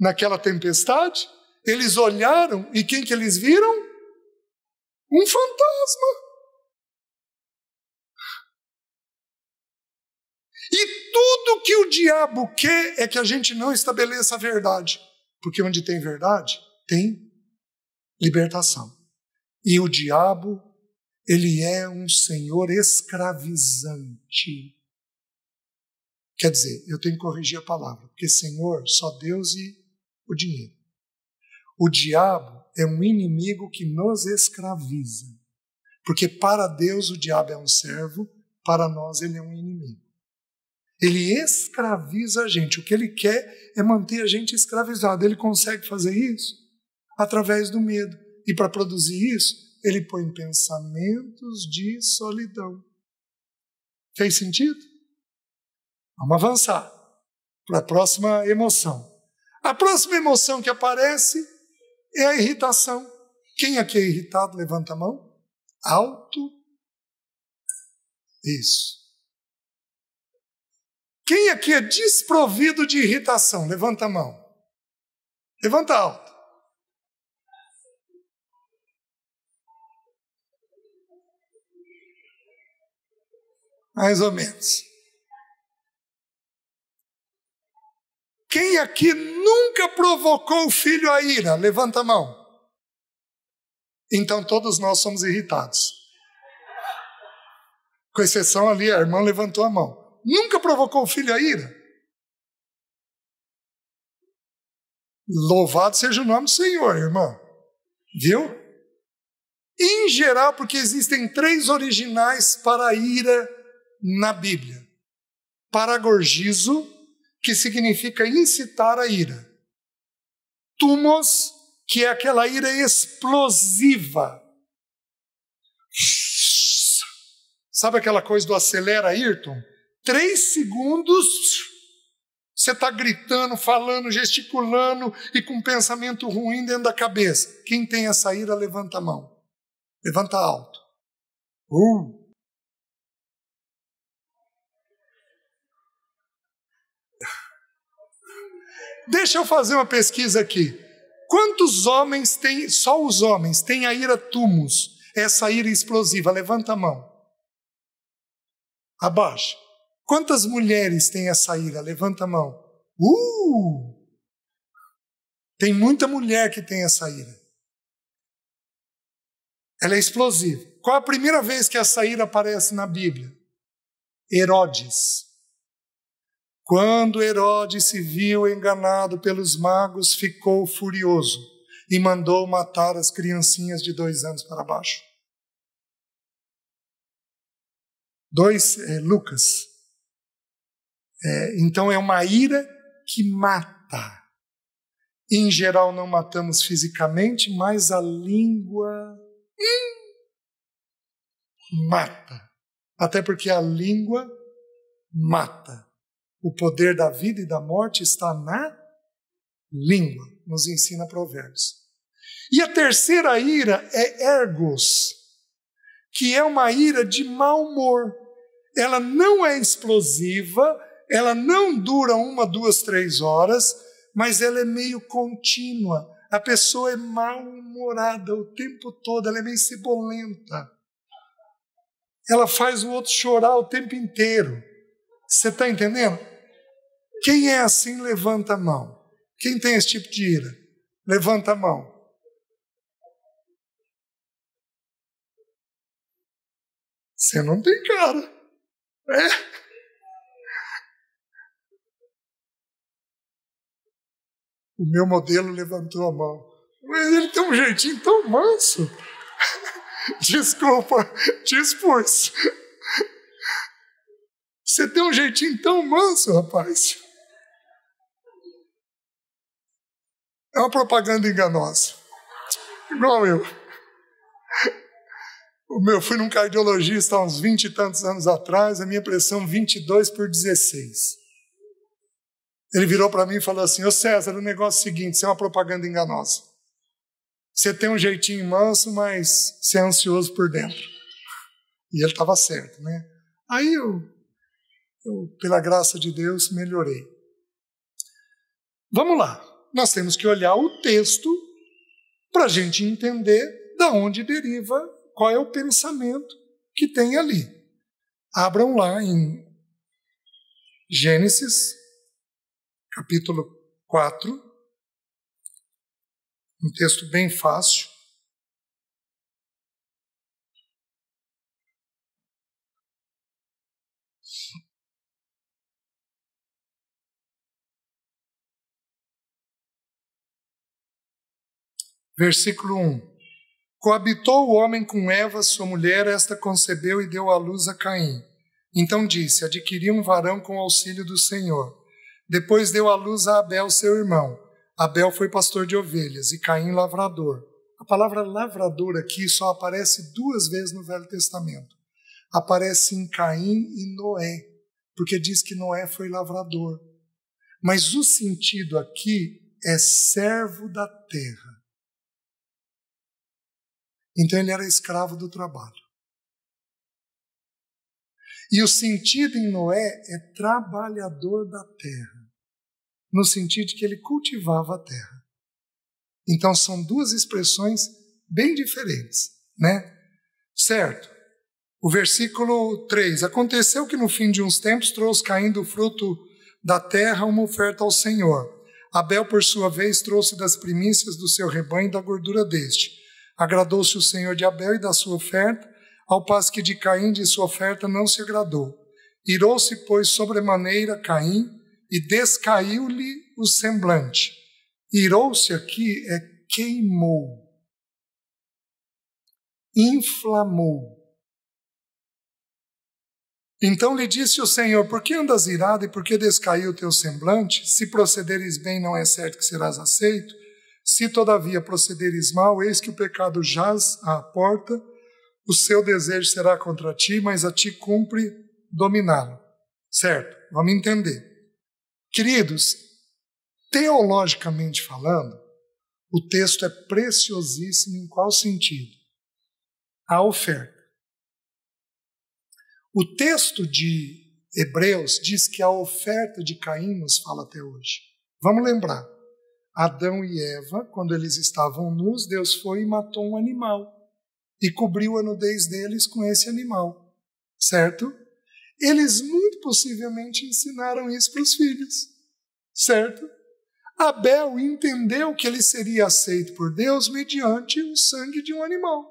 Speaker 1: Naquela tempestade? Eles olharam e quem que eles viram? Um fantasma. E tudo que o diabo quer é que a gente não estabeleça a verdade. Porque onde tem verdade, tem libertação. E o diabo, ele é um senhor escravizante. Quer dizer, eu tenho que corrigir a palavra, porque senhor, só Deus e o dinheiro. O diabo é um inimigo que nos escraviza. Porque para Deus o diabo é um servo, para nós ele é um inimigo. Ele escraviza a gente. O que ele quer é manter a gente escravizado. Ele consegue fazer isso através do medo. E para produzir isso, ele põe pensamentos de solidão. Fez sentido? Vamos avançar para a próxima emoção. A próxima emoção que aparece é a irritação. Quem aqui é irritado, levanta a mão.
Speaker 2: Alto. Isso. Quem aqui é desprovido de irritação, levanta a mão. Levanta alto. Mais ou menos. Quem aqui nunca provocou o filho
Speaker 1: à ira? Levanta a mão. Então todos nós somos irritados. Com exceção ali, a irmã levantou a mão. Nunca provocou o
Speaker 2: filho à ira? Louvado seja
Speaker 1: o nome do Senhor, irmão. Viu? Em geral, porque existem três originais para a ira na Bíblia: paragorgizo, que significa incitar a ira. Tumos, que é aquela ira explosiva. Sabe aquela coisa do acelera, Ayrton? Três segundos, você está gritando, falando, gesticulando e com um pensamento ruim dentro da cabeça. Quem tem essa ira, levanta a mão. Levanta alto. Uh, Deixa eu fazer uma pesquisa aqui. Quantos homens têm, só os homens, têm a ira tumus, essa ira explosiva? Levanta a mão. Abaixa. Quantas mulheres têm essa ira? Levanta a mão. Uh! Tem muita
Speaker 2: mulher que tem essa ira.
Speaker 1: Ela é explosiva. Qual a primeira vez que essa ira aparece na Bíblia? Herodes. Quando Herodes se viu enganado pelos magos, ficou furioso e mandou matar as criancinhas de dois anos para baixo.
Speaker 2: Dois, é, Lucas.
Speaker 1: É, então é uma ira que mata. Em geral, não matamos fisicamente, mas a língua hum, mata. Até porque a língua mata. O poder da vida e da morte está na língua, nos ensina Provérbios. E a terceira ira é ergos, que é uma ira de mau humor. Ela não é explosiva, ela não dura uma, duas, três horas, mas ela é meio contínua. A pessoa é mal-humorada o tempo todo, ela é meio cebolenta. Ela faz o outro chorar o tempo inteiro. Você está entendendo? Quem é assim, levanta a mão. Quem tem esse tipo de ira,
Speaker 2: levanta a mão. Você não tem cara. É. O meu modelo levantou a
Speaker 1: mão. Mas ele tem um jeitinho tão manso. Desculpa, te expus. Você tem um jeitinho tão manso, rapaz. É uma propaganda enganosa. Igual eu. O meu, fui num cardiologista há uns 20 e tantos anos atrás, a minha pressão 22 por 16. Ele virou para mim e falou assim: Ô César, o negócio é o seguinte, isso é uma propaganda enganosa. Você tem um jeitinho manso, mas você é ansioso por dentro. E ele estava certo, né? Aí eu, eu, pela graça de Deus, melhorei. Vamos lá nós temos que olhar o texto para a gente entender da onde deriva, qual é o pensamento que tem ali. Abram lá em
Speaker 2: Gênesis, capítulo 4, um texto bem fácil.
Speaker 1: Versículo 1: Coabitou o homem com Eva, sua mulher, esta concebeu e deu à luz a Caim. Então disse: Adquiri um varão com auxílio do Senhor. Depois deu à luz a Abel, seu irmão. Abel foi pastor de ovelhas e Caim lavrador. A palavra lavrador aqui só aparece duas vezes no Velho Testamento. Aparece em Caim e Noé, porque diz que Noé foi lavrador. Mas o sentido aqui é servo da terra. Então ele era escravo do trabalho.
Speaker 2: E o sentido em Noé é trabalhador
Speaker 1: da terra, no sentido de que ele cultivava a terra. Então são duas expressões bem diferentes, né? Certo. O versículo 3: Aconteceu que no fim de uns tempos trouxe caindo o fruto da terra uma oferta ao Senhor. Abel, por sua vez, trouxe das primícias do seu rebanho e da gordura deste. Agradou-se o Senhor de Abel e da sua oferta, ao passo que de Caim de sua oferta não se agradou. Irou-se, pois, sobremaneira Caim, e descaiu-lhe o semblante. Irou-se aqui é queimou, inflamou. Então lhe disse o Senhor: Por que andas irado e por que descaiu o teu semblante? Se procederes bem, não é certo que serás aceito. Se todavia procederes mal, eis que o pecado jaz à porta, o seu desejo será contra ti, mas a ti cumpre dominá-lo. Certo? Vamos entender. Queridos, teologicamente falando, o texto é preciosíssimo em qual sentido? A oferta. O texto de Hebreus diz que a oferta de Caim nos fala até hoje. Vamos lembrar. Adão e Eva, quando eles estavam nus, Deus foi e matou um animal e cobriu a nudez deles com esse animal, certo? Eles muito possivelmente ensinaram isso para os filhos, certo? Abel entendeu que ele seria aceito por Deus mediante o sangue de um animal.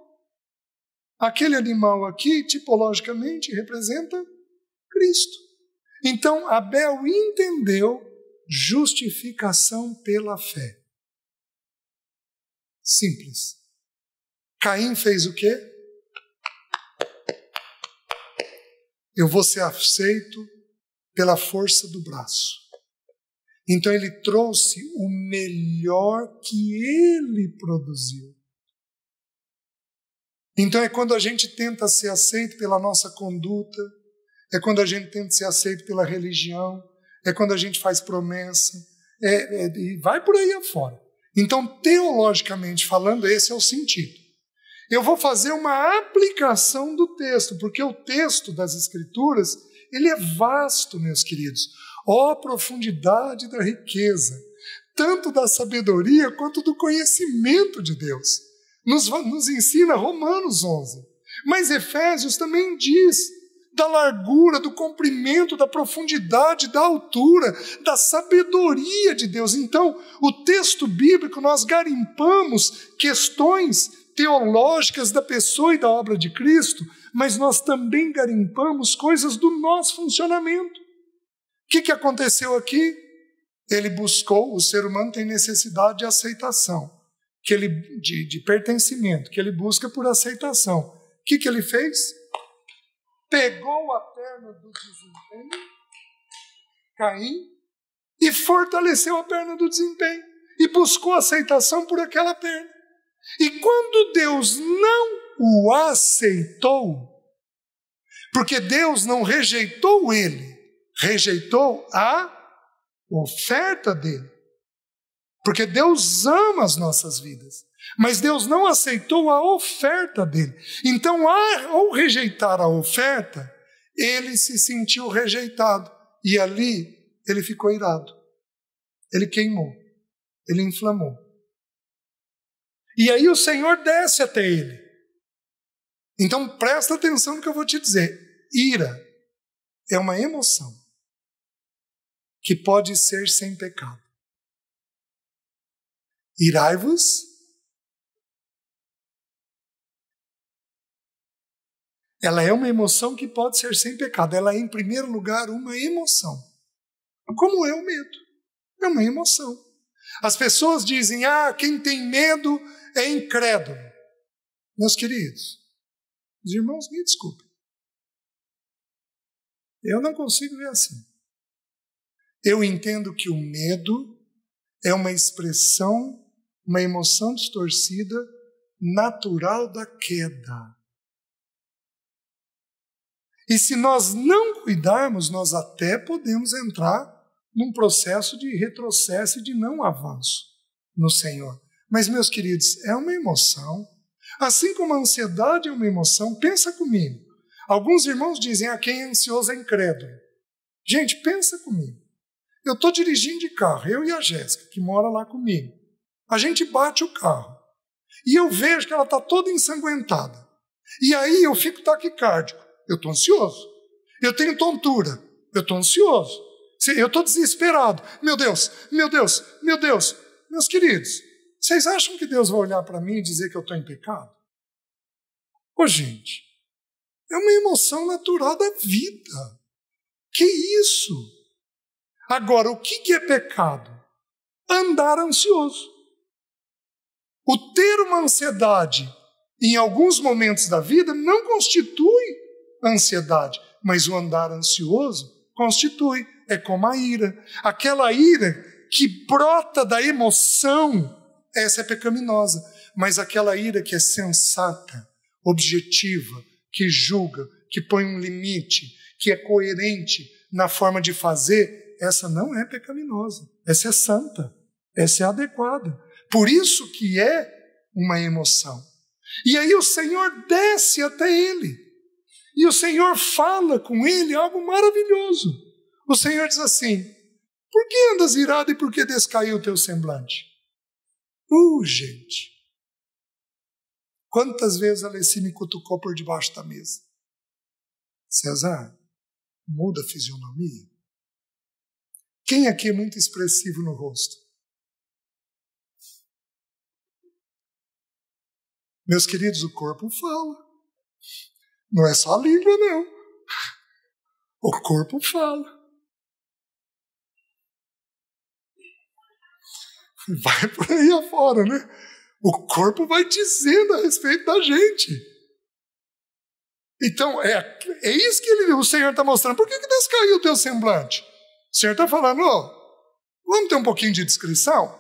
Speaker 1: Aquele animal aqui, tipologicamente, representa Cristo. Então, Abel entendeu justificação pela fé. Simples. Caim fez o quê? Eu vou ser aceito pela força do braço. Então ele trouxe o melhor que ele produziu. Então é quando a gente tenta ser aceito pela nossa conduta, é quando a gente tenta ser aceito pela religião, é quando a gente faz promessa, é, é, e vai por aí afora. Então, teologicamente falando, esse é o sentido. Eu vou fazer uma aplicação do texto, porque o texto das Escrituras, ele é vasto, meus queridos. Ó oh, profundidade da riqueza, tanto da sabedoria quanto do conhecimento de Deus. Nos, nos ensina Romanos 11. Mas Efésios também diz da largura, do comprimento, da profundidade, da altura, da sabedoria de Deus. Então, o texto bíblico nós garimpamos questões teológicas da pessoa e da obra de Cristo, mas nós também garimpamos coisas do nosso funcionamento. O que, que aconteceu aqui? Ele buscou, o ser humano tem necessidade de aceitação, que ele de, de pertencimento, que ele busca por aceitação. O que, que ele fez? pegou a perna do desempenho, Caim, e fortaleceu a perna do desempenho e buscou aceitação por aquela perna. E quando Deus não o aceitou, porque Deus não rejeitou ele, rejeitou a oferta dele. Porque Deus ama as nossas vidas. Mas Deus não aceitou a oferta dele. Então, ao rejeitar a oferta, ele se sentiu rejeitado. E ali ele ficou irado. Ele queimou. Ele inflamou.
Speaker 2: E aí o Senhor desce até ele. Então presta atenção no que eu vou te dizer. Ira é uma emoção que pode ser sem pecado. Irai-vos
Speaker 1: Ela é uma emoção que pode ser sem pecado. Ela é, em primeiro lugar, uma emoção. Como é o medo? É uma emoção. As pessoas dizem: ah, quem tem medo é incrédulo. Meus queridos, os irmãos,
Speaker 2: me desculpem. Eu não consigo ver assim.
Speaker 1: Eu entendo que o medo é uma expressão, uma emoção distorcida natural da queda. E se nós não cuidarmos, nós até podemos entrar num processo de retrocesso e de não avanço no Senhor. Mas, meus queridos, é uma emoção. Assim como a ansiedade é uma emoção, pensa comigo. Alguns irmãos dizem, ah, quem é ansioso é incrédulo. Gente, pensa comigo. Eu estou dirigindo de carro, eu e a Jéssica, que mora lá comigo. A gente bate o carro. E eu vejo que ela está toda ensanguentada. E aí eu fico taquicárdico eu estou ansioso. Eu tenho tontura, eu estou ansioso. Eu estou desesperado. Meu Deus, meu Deus, meu Deus. Meus queridos, vocês acham que Deus vai olhar para mim e dizer que eu estou em pecado? Ô, gente,
Speaker 2: é uma emoção natural da vida. Que isso?
Speaker 1: Agora, o que é pecado? Andar ansioso. O ter uma ansiedade em alguns momentos da vida não constitui ansiedade, mas o andar ansioso constitui, é como a ira. Aquela ira que brota da emoção, essa é pecaminosa, mas aquela ira que é sensata, objetiva, que julga, que põe um limite, que é coerente na forma de fazer, essa não é pecaminosa, essa é santa, essa é adequada. Por isso que é uma emoção. E aí o Senhor desce até ele e o Senhor fala com ele algo maravilhoso. O Senhor diz assim: Por que andas irado e por que descaiu o teu semblante? Uh, gente! Quantas vezes a Alessi me cutucou por debaixo da mesa?
Speaker 2: César, muda a fisionomia. Quem aqui é muito expressivo no rosto? Meus queridos, o corpo fala. Não é só a língua, não. O corpo fala. Vai por aí afora, né?
Speaker 1: O corpo vai dizendo a respeito da gente. Então, é, é isso que ele, o Senhor está mostrando. Por que, que descaiu o teu semblante? O Senhor está falando, oh, vamos ter um pouquinho de descrição?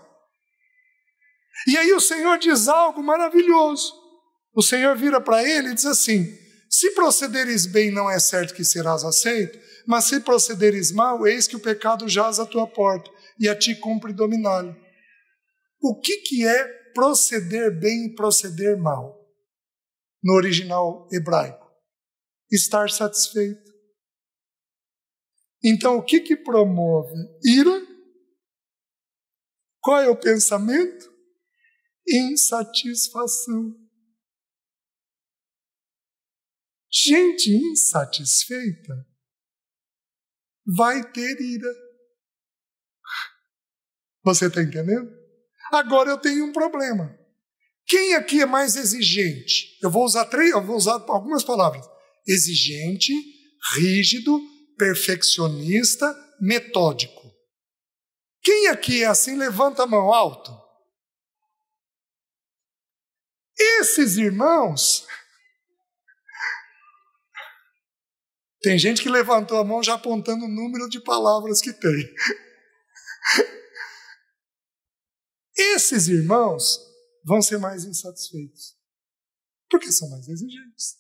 Speaker 1: E aí o Senhor diz algo maravilhoso. O Senhor vira para ele e diz assim: se procederes bem, não é certo que serás aceito, mas se procederes mal, eis que o pecado jaz à tua porta, e a ti cumpre dominá-lo. O que, que é proceder bem e proceder mal? No original hebraico, estar satisfeito. Então, o que, que promove
Speaker 2: ira? Qual é o pensamento? Insatisfação. Gente insatisfeita vai ter ira.
Speaker 1: Você está entendendo? Agora eu tenho um problema. Quem aqui é mais exigente? Eu vou usar três, eu vou usar algumas palavras: exigente, rígido, perfeccionista, metódico. Quem aqui é assim, levanta a mão alto. Esses irmãos Tem gente que levantou a mão já apontando o número de palavras que tem. Esses irmãos
Speaker 2: vão ser mais insatisfeitos, porque são mais exigentes.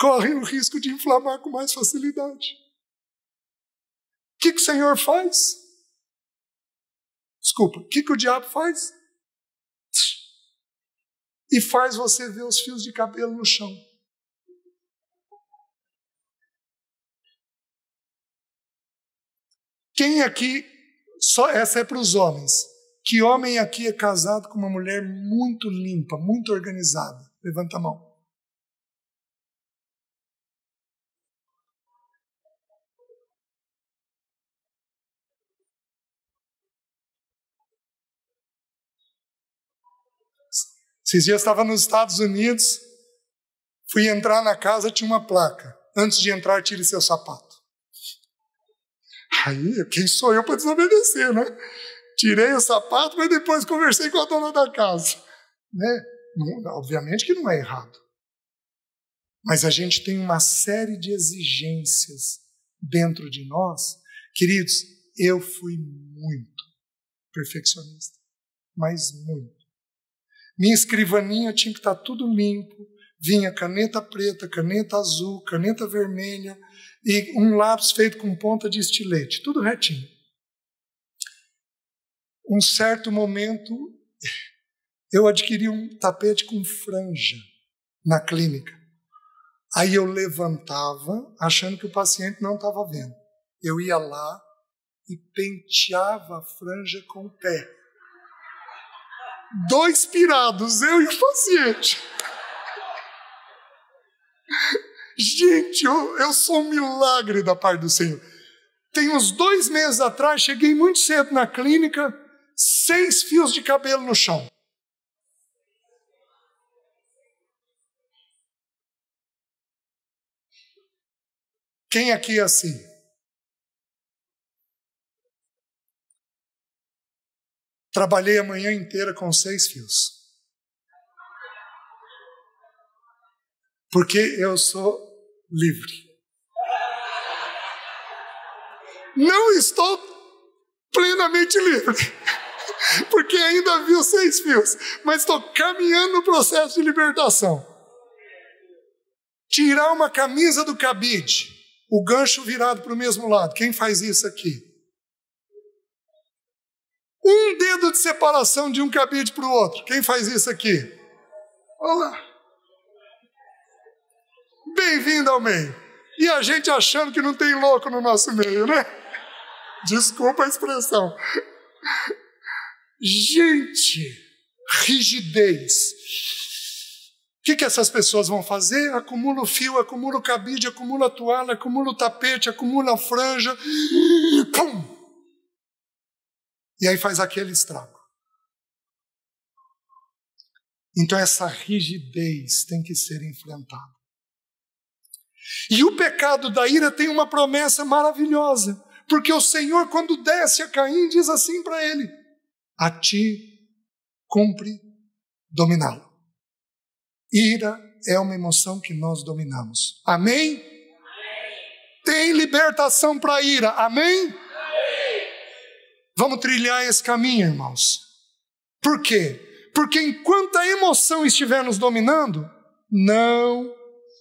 Speaker 2: Correm o risco de inflamar com mais facilidade. O que, que o Senhor faz? Desculpa, o que, que o diabo faz? E faz você ver os fios de cabelo no chão.
Speaker 1: Quem aqui, só essa é para os homens. Que homem aqui é casado com uma mulher muito limpa, muito organizada? Levanta a mão. Esses dias estava nos Estados Unidos, fui entrar na casa, tinha uma placa. Antes de entrar, tire seu sapato. Aí, quem sou eu para desobedecer, né? Tirei o sapato, mas depois conversei com a dona da casa. Né? obviamente que não é errado. Mas a gente tem uma série de exigências dentro de nós. Queridos, eu fui muito perfeccionista, mas muito. Minha escrivaninha tinha que estar tudo limpo, Vinha caneta preta, caneta azul, caneta vermelha e um lápis feito com ponta de estilete, tudo retinho. Um certo momento, eu adquiri um tapete com franja na clínica. Aí eu levantava, achando que o paciente não estava vendo. Eu ia lá e penteava a franja com o pé. Dois pirados, eu e o paciente. Gente, eu, eu sou um milagre da parte do Senhor. Tem uns dois meses atrás, cheguei muito cedo na clínica, seis fios de cabelo no chão.
Speaker 2: Quem aqui é assim?
Speaker 1: Trabalhei a manhã inteira com seis fios. Porque eu sou livre. Não estou plenamente livre, porque ainda vi os seis fios, mas estou caminhando no processo de libertação. Tirar uma camisa do cabide, o gancho virado para o mesmo lado. Quem faz isso aqui? Um dedo de separação de um cabide para o outro. Quem faz isso aqui? Olha lá. Bem-vindo ao meio. E a gente achando que não tem louco no nosso meio, né? Desculpa a expressão. Gente, rigidez. O que, que essas pessoas vão fazer? Acumula o fio, acumula o cabide, acumula a toalha, acumula o tapete, acumula a franja. Pum! E aí faz aquele estrago.
Speaker 2: Então essa rigidez tem que
Speaker 1: ser enfrentada. E o pecado da ira tem uma promessa maravilhosa, porque o Senhor, quando desce a Caim, diz assim para ele: A ti cumpre dominá-lo. Ira é uma emoção que nós dominamos. Amém? Amém. Tem libertação para ira. Amém? Amém? Vamos trilhar esse caminho, irmãos. Por quê? Porque enquanto a emoção estiver nos dominando, não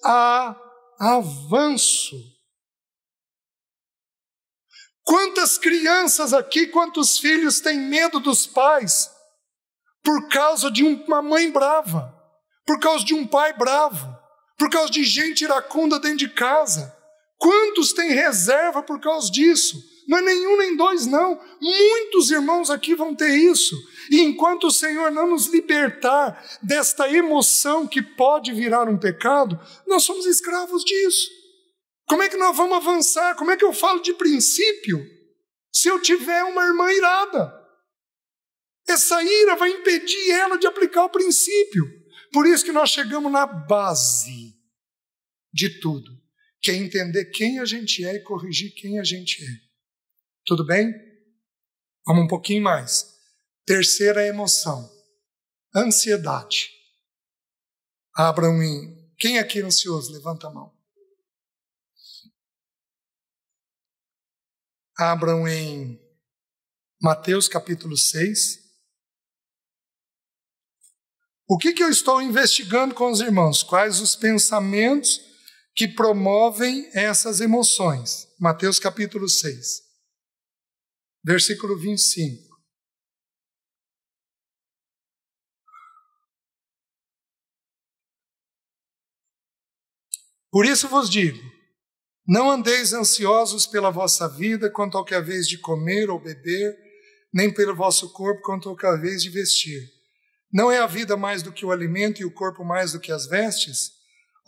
Speaker 1: há avanço. Quantas crianças aqui, quantos filhos têm medo dos pais por causa de uma mãe brava, por causa de um pai bravo, por causa de gente iracunda dentro de casa? Quantos têm reserva por causa disso? Não é nenhum nem dois, não. Muitos irmãos aqui vão ter isso. E enquanto o Senhor não nos libertar desta emoção que pode virar um pecado, nós somos escravos disso. Como é que nós vamos avançar? Como é que eu falo de princípio se eu tiver uma irmã irada? Essa ira vai impedir ela de aplicar o princípio. Por isso que nós chegamos na base de tudo que é entender quem a gente é e corrigir quem a gente é. Tudo bem? Vamos um pouquinho mais. Terceira emoção, ansiedade. Abram
Speaker 2: em. Quem aqui é ansioso? Levanta a mão. Abram em Mateus capítulo 6.
Speaker 1: O que, que eu estou investigando com os irmãos? Quais os pensamentos que promovem essas emoções. Mateus capítulo 6, versículo 25. Por isso vos digo: não andeis ansiosos pela vossa vida quanto ao que haveis de comer ou beber, nem pelo vosso corpo quanto ao que haveis de vestir. Não é a vida mais do que o alimento e o corpo mais do que as vestes?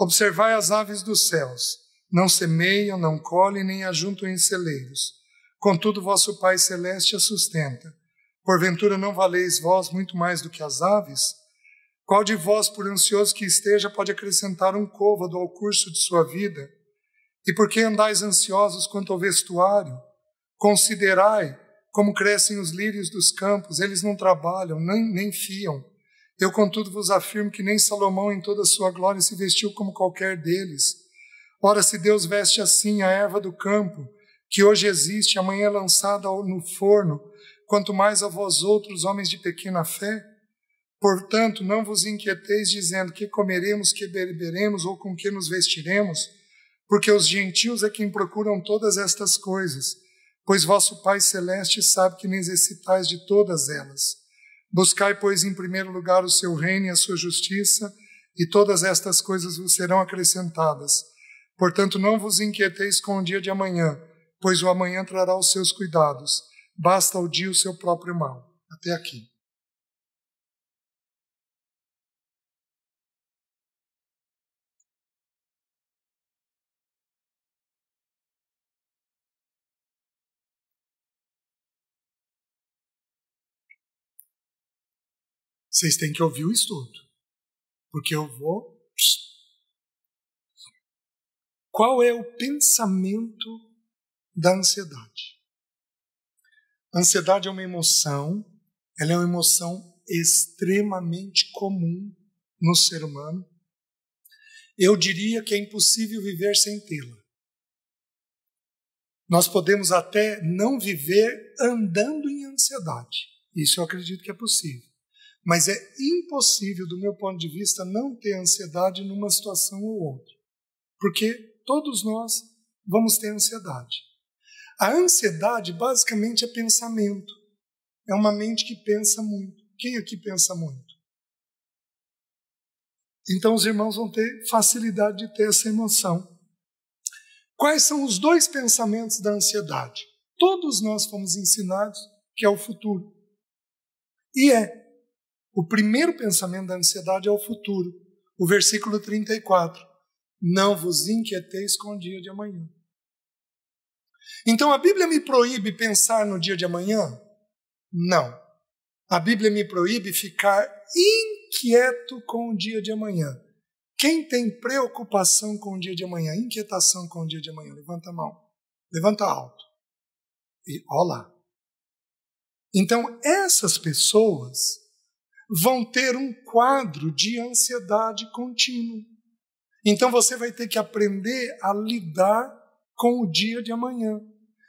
Speaker 1: Observai as aves dos céus, não semeiam, não colhem, nem ajuntam em celeiros. Contudo, vosso Pai Celeste a sustenta. Porventura não valeis vós muito mais do que as aves? Qual de vós, por ansioso que esteja, pode acrescentar um côvado ao curso de sua vida? E por que andais ansiosos quanto ao vestuário? Considerai como crescem os lírios dos campos, eles não trabalham, nem, nem fiam. Eu, contudo, vos afirmo que nem Salomão, em toda a sua glória, se vestiu como qualquer deles. Ora, se Deus veste assim a erva do campo, que hoje existe, amanhã é lançada no forno, quanto mais a vós outros, homens de pequena fé? Portanto, não vos inquieteis dizendo que comeremos, que beberemos ou com que nos vestiremos, porque os gentios é quem procuram todas estas coisas, pois vosso Pai Celeste sabe que necessitais de todas elas. Buscai, pois, em primeiro lugar o seu reino e a sua justiça, e todas estas coisas vos serão acrescentadas. Portanto, não vos inquieteis com o dia de amanhã, pois o amanhã trará os seus cuidados. Basta o dia o seu próprio mal. Até aqui.
Speaker 2: vocês têm que ouvir o estudo, porque eu vou. Qual é o pensamento
Speaker 1: da ansiedade? A ansiedade é uma emoção, ela é uma emoção extremamente comum no ser humano. Eu diria que é impossível viver sem tê-la. Nós podemos até não viver andando em ansiedade. Isso eu acredito que é possível. Mas é impossível, do meu ponto de vista, não ter ansiedade numa situação ou outra. Porque todos nós vamos ter ansiedade. A ansiedade basicamente é pensamento. É uma mente que pensa muito. Quem aqui pensa muito? Então os irmãos vão ter facilidade de ter essa emoção. Quais são os dois pensamentos da ansiedade? Todos nós fomos ensinados que é o futuro. E é o primeiro pensamento da ansiedade é o futuro. O versículo 34. Não vos inquieteis com o dia de amanhã. Então a Bíblia me proíbe pensar no dia de amanhã? Não. A Bíblia me proíbe ficar inquieto com o dia de amanhã. Quem tem preocupação com o dia de amanhã, inquietação com o dia de amanhã, levanta a mão. Levanta alto. E olá. Então essas pessoas vão ter um quadro de ansiedade contínua. Então você vai ter que aprender a lidar com o dia de amanhã.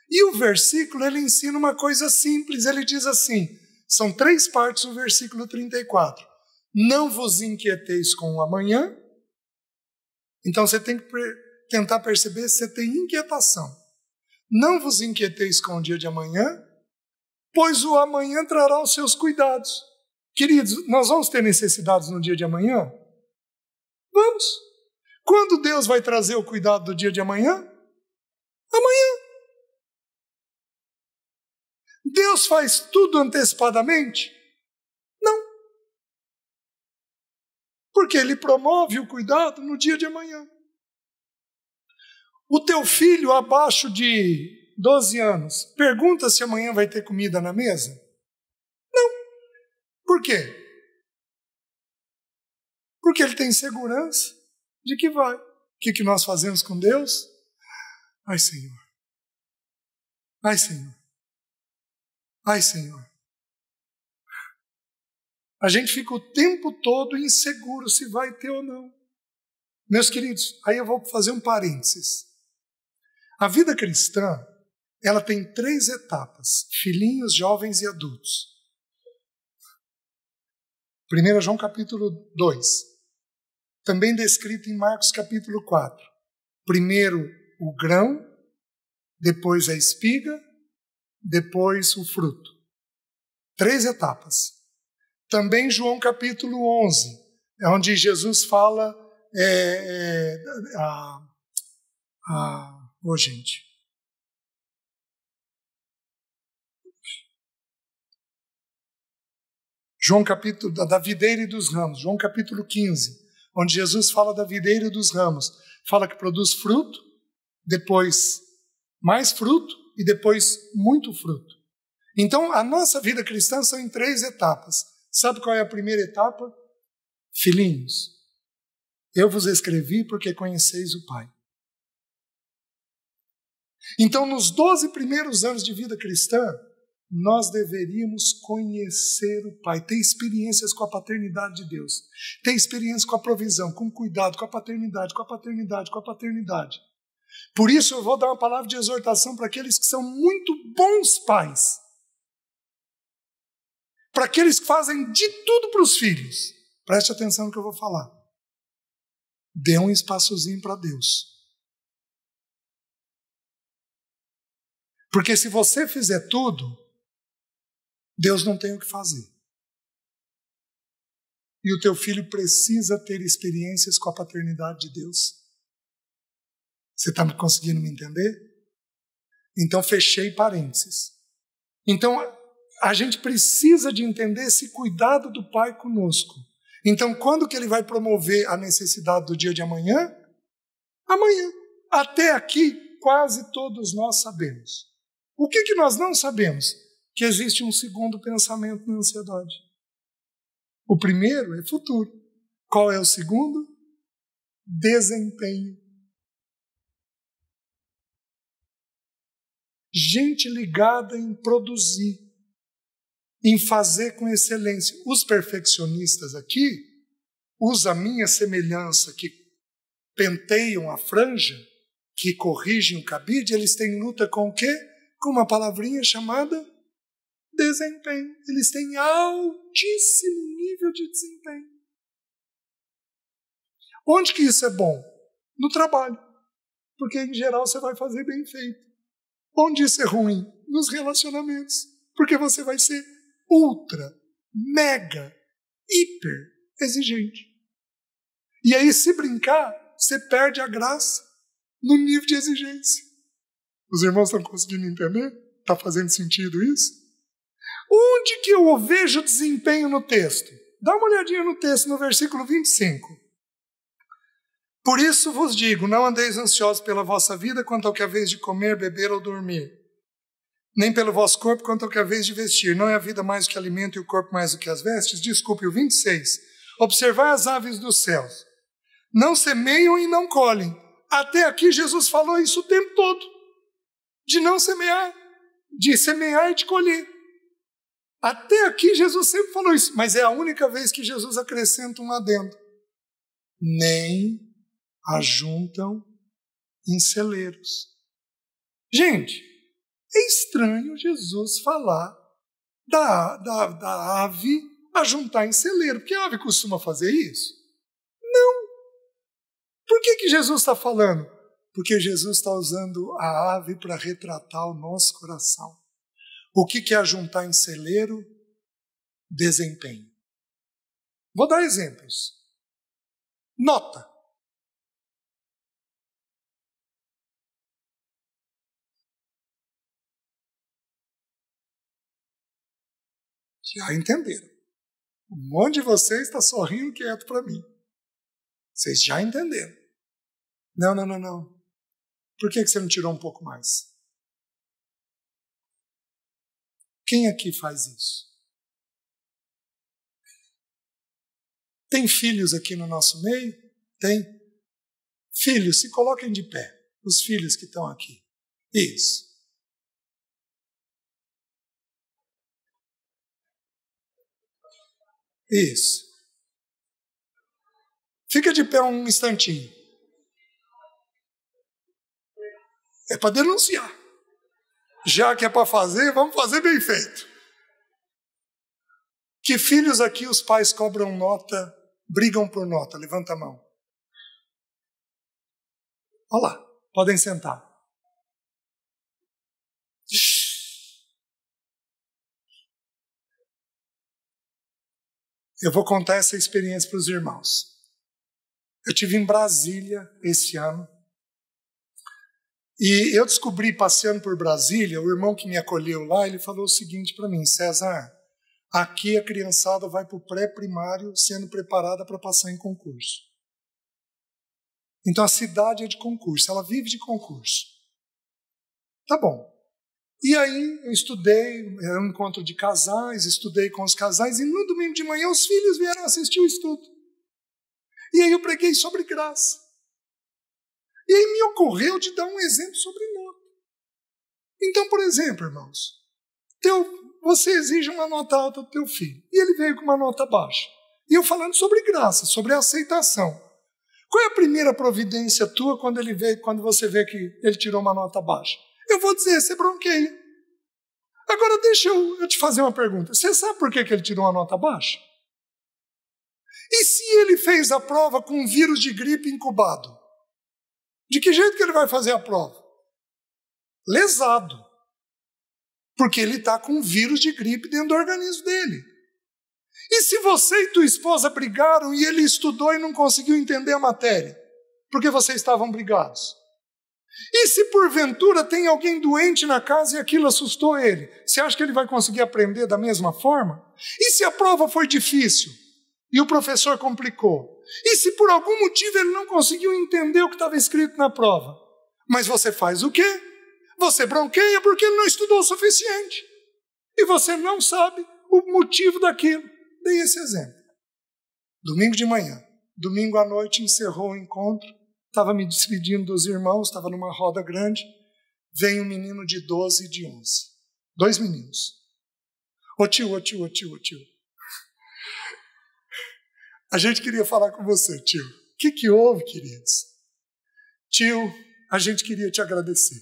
Speaker 1: E o versículo ele ensina uma coisa simples, ele diz assim: são três partes do versículo 34. Não vos inquieteis com o amanhã. Então você tem que tentar perceber se você tem inquietação. Não vos inquieteis com o dia de amanhã, pois o amanhã trará os seus cuidados. Queridos, nós vamos ter necessidades no dia de amanhã? Vamos. Quando Deus vai trazer o cuidado do dia de amanhã? Amanhã. Deus faz tudo antecipadamente? Não.
Speaker 2: Porque Ele promove o cuidado
Speaker 1: no dia de amanhã. O teu filho abaixo de 12 anos pergunta se amanhã vai ter comida na mesa?
Speaker 2: Por quê? Porque ele tem segurança de que vai. O que, que nós fazemos com Deus? Ai, Senhor. Ai, Senhor. Ai, Senhor.
Speaker 1: A gente fica o tempo todo inseguro se vai ter ou não. Meus queridos, aí eu vou fazer um parênteses. A vida cristã, ela tem três etapas: filhinhos, jovens e adultos. 1 João capítulo 2, também descrito em Marcos capítulo 4. Primeiro o grão, depois a espiga, depois o fruto. Três etapas. Também João capítulo 11, é onde Jesus fala. É, é, a, a, oh, gente. João capítulo da videira e dos ramos, João capítulo 15, onde Jesus fala da videira e dos ramos, fala que produz fruto, depois mais fruto e depois muito fruto. Então, a nossa vida cristã são em três etapas. Sabe qual é a primeira etapa? Filhinhos, eu vos escrevi porque conheceis o Pai. Então, nos 12 primeiros anos de vida cristã, nós deveríamos conhecer o Pai, ter experiências com a paternidade de Deus, ter experiência com a provisão, com o cuidado, com a paternidade, com a paternidade, com a paternidade. Por isso eu vou dar uma palavra de exortação para aqueles que são muito bons pais. Para aqueles
Speaker 2: que fazem de tudo para os filhos. Preste atenção no que eu vou falar. Dê um espaçozinho para Deus. Porque se você fizer tudo, Deus não tem o que fazer. E o teu filho precisa ter experiências com a paternidade
Speaker 1: de Deus. Você está conseguindo me entender? Então, fechei parênteses. Então, a gente precisa de entender esse cuidado do Pai conosco. Então, quando que ele vai promover a necessidade do dia de amanhã? Amanhã. Até aqui, quase todos nós sabemos. O que, que nós não sabemos? que existe um segundo pensamento na ansiedade. O primeiro é futuro. Qual é o segundo?
Speaker 2: Desempenho.
Speaker 1: Gente ligada em produzir, em fazer com excelência. Os perfeccionistas aqui usam a minha semelhança que penteiam a franja, que corrigem o cabide, eles têm luta com o quê? Com uma palavrinha chamada desempenho. Eles têm
Speaker 2: altíssimo nível de desempenho. Onde que
Speaker 1: isso é bom? No trabalho. Porque em geral você vai fazer bem feito. Onde isso é ruim? Nos relacionamentos. Porque você vai ser ultra, mega, hiper exigente. E aí, se brincar, você perde a graça no nível de exigência. Os irmãos estão conseguindo entender? Está fazendo sentido isso? Onde que eu vejo desempenho no texto? Dá uma olhadinha no texto, no versículo 25. Por isso vos digo: não andeis ansiosos pela vossa vida quanto ao que a vez de comer, beber ou dormir, nem pelo vosso corpo quanto ao que a vez de vestir. Não é a vida mais do que alimento e o corpo mais do que as vestes? Desculpe, o 26. Observai as aves dos céus. Não semeiam e não colhem. Até aqui Jesus falou isso o tempo todo. De não semear, de semear e de colher. Até aqui Jesus sempre falou isso, mas é a única vez que Jesus acrescenta um adendo. Nem ajuntam em celeiros. Gente, é estranho Jesus falar da, da, da ave ajuntar em celeiro, porque a ave costuma fazer isso. Não. Por que, que Jesus está falando? Porque Jesus está usando a ave para retratar o nosso coração. O que, é juntar em celeiro?
Speaker 2: Desempenho. Vou dar exemplos. Nota. Já entenderam.
Speaker 1: Um monte de vocês está sorrindo quieto para mim. Vocês já entenderam. Não, não, não, não. Por que, que você não tirou um pouco mais?
Speaker 2: Quem aqui faz isso? Tem filhos aqui no nosso meio? Tem? Filhos, se coloquem de pé, os filhos que estão aqui. Isso. Isso. Fica de pé um instantinho. É para denunciar.
Speaker 1: Já que é para fazer, vamos fazer bem feito. Que filhos aqui os pais cobram nota, brigam por nota? Levanta a mão.
Speaker 2: Olha lá, podem sentar. Eu vou contar essa experiência para os irmãos. Eu tive em
Speaker 1: Brasília esse ano e eu descobri, passeando por Brasília, o irmão que me acolheu lá, ele falou o seguinte para mim: César, aqui a criançada vai para o pré-primário sendo preparada para passar em concurso. Então a cidade é de concurso, ela vive de concurso. Tá bom. E aí eu estudei, era um encontro de casais, estudei com os casais, e no domingo de manhã os filhos vieram assistir o estudo. E aí eu preguei sobre graça. E aí me ocorreu de dar um exemplo sobre nota. Então, por exemplo, irmãos, teu, você exige uma nota alta do teu filho e ele veio com uma nota baixa. E eu falando sobre graça, sobre aceitação. Qual é a primeira providência tua quando ele vê, quando você vê que ele tirou uma nota baixa? Eu vou dizer, você bronqueia. Agora deixa eu, eu te fazer uma pergunta. Você sabe por que, que ele tirou uma nota baixa? E se ele fez a prova com um vírus de gripe
Speaker 2: incubado? De que jeito que ele vai fazer a prova? Lesado.
Speaker 1: Porque ele está com um vírus de gripe dentro do organismo dele. E se você e tua esposa brigaram e ele estudou e não conseguiu entender a matéria? Porque vocês estavam brigados. E se porventura tem alguém doente na casa e aquilo assustou ele? Você acha que ele vai conseguir aprender da mesma forma? E se a prova foi difícil e o professor complicou? E se por algum motivo ele não conseguiu entender o que estava escrito na prova? Mas você faz o quê? Você bronqueia porque ele não estudou o suficiente. E você não sabe o motivo daquilo. Dei esse exemplo. Domingo de manhã, domingo à noite, encerrou o encontro. Estava me despedindo dos irmãos, estava numa roda grande. Vem um menino de 12 e de 11. Dois meninos. Ô tio, ô tio, ô tio, ô tio. A gente queria falar com você, tio. O que, que houve, queridos? Tio, a gente queria te agradecer.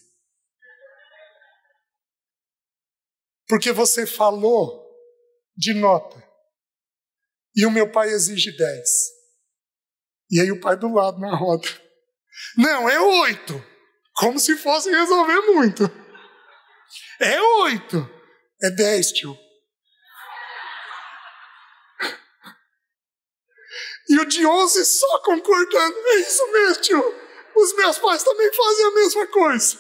Speaker 1: Porque você falou de nota. E o meu pai exige 10. E aí o pai do lado na roda. Não, é oito. Como se fosse resolver muito. É oito. É dez, tio. E o de 11 só concordando. É isso mesmo, tio. Os meus pais também fazem a mesma coisa.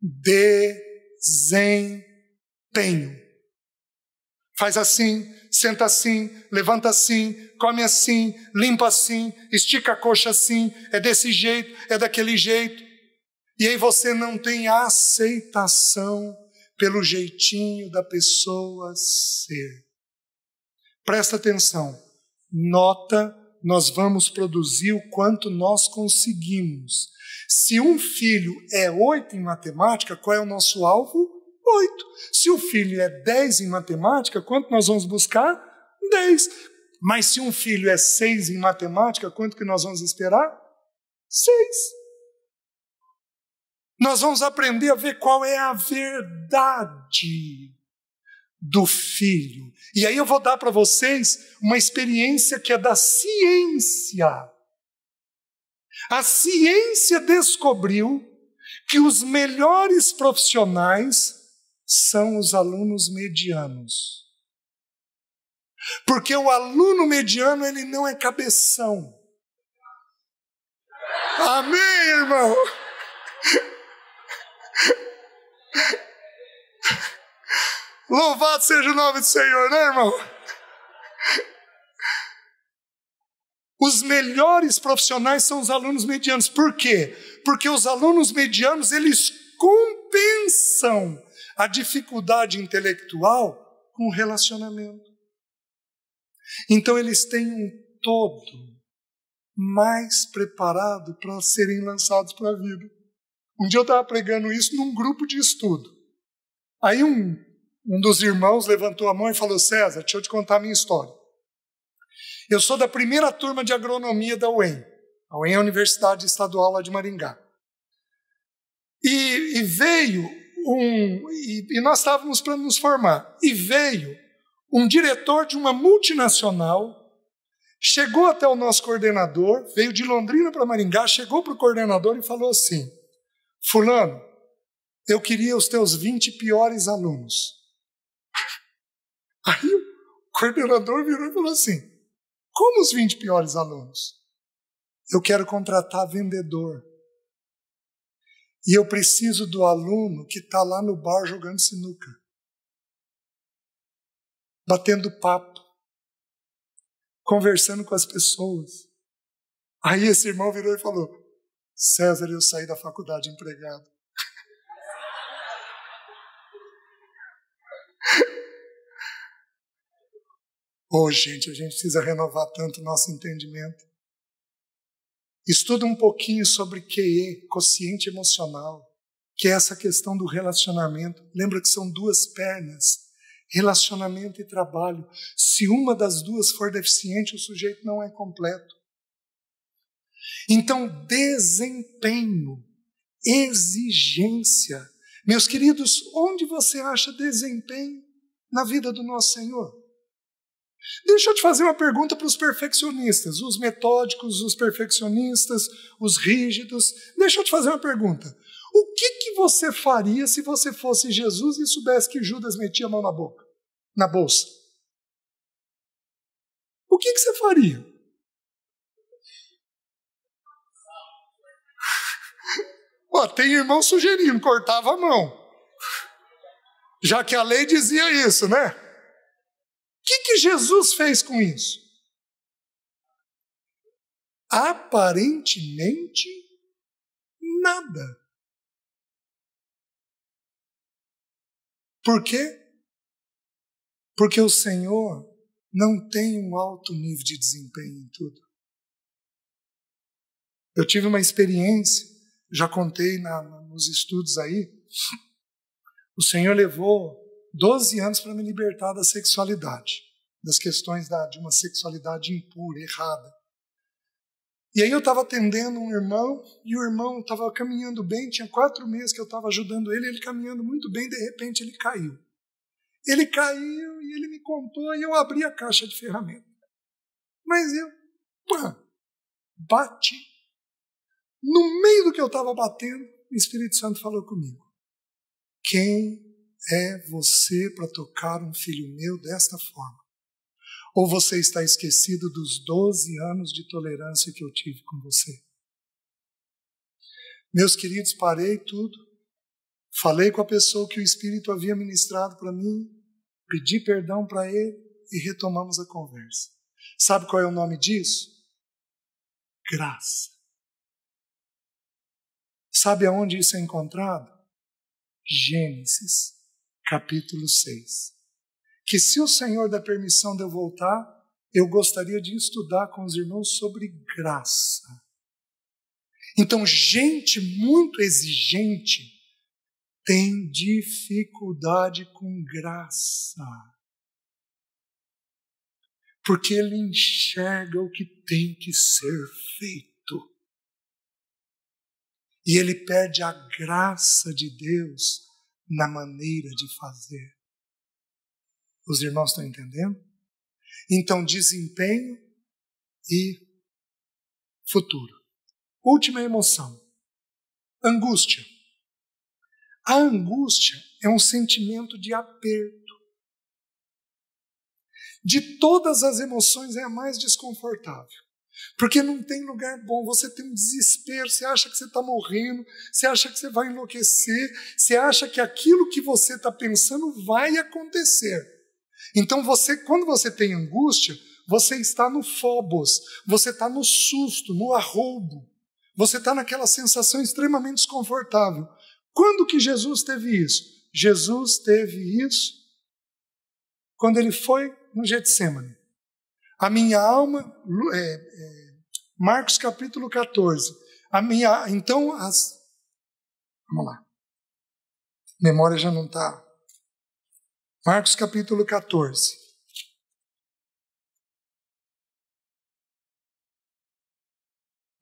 Speaker 1: Desempenho. Faz assim, senta assim, levanta assim, come assim, limpa assim, estica a coxa assim, é desse jeito, é daquele jeito. E aí você não tem aceitação pelo jeitinho da pessoa ser. Presta atenção nota nós vamos produzir o quanto nós conseguimos. Se um filho é oito em matemática, qual é o nosso alvo? Oito. Se o filho é dez em matemática, quanto nós vamos buscar? Dez. Mas se um filho é seis em matemática, quanto que nós vamos esperar? Seis. Nós vamos aprender a ver qual é a verdade do Filho. E aí eu vou dar para vocês uma experiência que é da ciência. A ciência descobriu que os melhores profissionais são os alunos medianos. Porque o aluno mediano, ele não é cabeção. Amém, irmão? Louvado seja o nome do Senhor, né, irmão? Os melhores profissionais são os alunos medianos. Por quê? Porque os alunos medianos, eles compensam a dificuldade intelectual com o relacionamento. Então eles têm um todo mais preparado para serem lançados para a vida. Um dia eu estava pregando isso num grupo de estudo. Aí um um dos irmãos levantou a mão e falou: César, deixa eu te contar a minha história. Eu sou da primeira turma de agronomia da UEM. A UEM é a Universidade Estadual lá de Maringá. E, e veio um. E, e nós estávamos para nos formar. E veio um diretor de uma multinacional, chegou até o nosso coordenador, veio de Londrina para Maringá, chegou para o coordenador e falou assim: Fulano, eu queria os teus 20 piores alunos. Aí o coordenador virou e falou assim: como os 20 piores alunos? Eu quero contratar vendedor. E eu preciso do aluno
Speaker 2: que está lá no bar jogando sinuca, batendo
Speaker 1: papo, conversando com as pessoas. Aí esse irmão virou e falou: César, eu saí da faculdade empregado. Oh, gente, a gente precisa renovar tanto o nosso entendimento. Estuda um pouquinho sobre QE, consciente emocional, que é essa questão do relacionamento. Lembra que são duas pernas, relacionamento e trabalho. Se uma das duas for deficiente, o sujeito não é completo. Então, desempenho, exigência. Meus queridos, onde você acha desempenho na vida do nosso Senhor? Deixa eu te fazer uma pergunta para os perfeccionistas, os metódicos, os perfeccionistas, os rígidos. Deixa eu te fazer uma pergunta. O que, que você faria se você fosse Jesus e soubesse que Judas metia a mão na boca, na bolsa?
Speaker 2: O que, que você faria?
Speaker 1: Pô, tem irmão sugerindo, cortava a mão. Já que a lei dizia isso, né?
Speaker 2: que, que Jesus fez com isso? Aparentemente, nada. Por quê? Porque o Senhor
Speaker 1: não tem um alto nível de desempenho em tudo. Eu tive uma experiência, já contei na, nos estudos aí. O Senhor levou 12 anos para me libertar da sexualidade, das questões da, de uma sexualidade impura, errada. E aí eu estava atendendo um irmão, e o irmão estava caminhando bem, tinha quatro meses que eu estava ajudando ele, ele caminhando muito bem, de repente ele caiu. Ele caiu e ele me contou, e eu abri a caixa de ferramenta. Mas eu, pã, bati. No meio do que eu estava batendo, o Espírito Santo falou comigo: Quem é você para tocar um filho meu desta forma? Ou você está esquecido dos 12 anos de tolerância que eu tive com você? Meus queridos, parei tudo, falei com a pessoa que o Espírito havia ministrado para mim, pedi perdão para ele e retomamos a conversa. Sabe qual é o nome disso?
Speaker 2: Graça. Sabe aonde isso é encontrado?
Speaker 1: Gênesis capítulo 6. Que se o Senhor der permissão de eu voltar, eu gostaria de estudar com os irmãos sobre graça. Então, gente muito exigente
Speaker 2: tem dificuldade com graça. Porque ele enxerga o que tem que ser feito. E ele perde a graça de Deus na maneira de fazer. Os irmãos estão entendendo? Então, desempenho e futuro. Última emoção: angústia. A
Speaker 1: angústia é um sentimento de aperto. De todas as emoções, é a mais desconfortável. Porque não tem lugar bom, você tem um desespero, você acha que você está morrendo, você acha que você vai enlouquecer, você acha que aquilo que você está pensando vai acontecer. Então, você, quando você tem angústia, você está no fobos, você está no susto, no arroubo, você está naquela sensação extremamente desconfortável. Quando que Jesus teve isso? Jesus teve isso quando ele foi no Getsemane. A minha alma, é, é, Marcos capítulo 14. A minha, então, as, vamos lá. memória já não está. Marcos capítulo 14.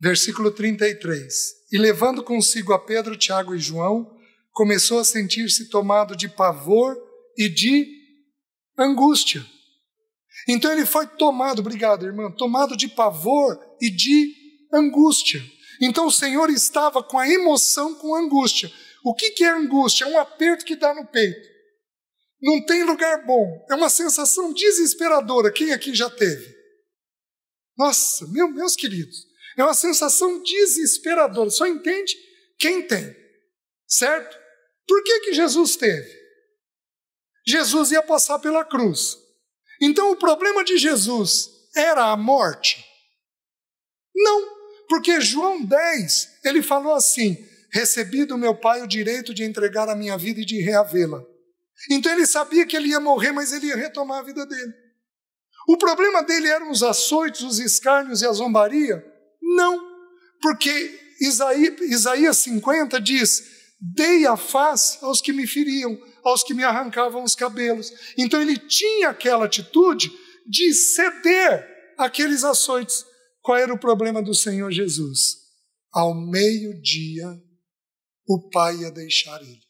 Speaker 1: Versículo 33. E levando consigo a Pedro, Tiago e João, começou a sentir-se tomado de pavor e de angústia. Então ele foi tomado, obrigado, irmã, tomado de pavor e de angústia. Então o Senhor estava com a emoção com a angústia. O que, que é angústia? É um aperto que dá no peito. Não tem lugar bom. É uma sensação desesperadora. Quem aqui já teve? Nossa, meu, meus queridos. É uma sensação desesperadora. Só entende quem tem. Certo? Por que, que Jesus teve? Jesus ia passar pela cruz. Então o problema de Jesus era a morte? Não, porque João 10, ele falou assim: Recebi do meu Pai o direito de entregar a minha vida e de reavê-la. Então ele sabia que ele ia morrer, mas ele ia retomar a vida dele. O problema dele eram os açoites, os escárnios e a zombaria? Não, porque Isaías 50 diz: Dei a face aos que me feriam, aos que me arrancavam os cabelos. Então ele tinha aquela atitude de ceder àqueles açoites. Qual era o problema do Senhor Jesus? Ao meio-dia, o Pai ia deixar ele.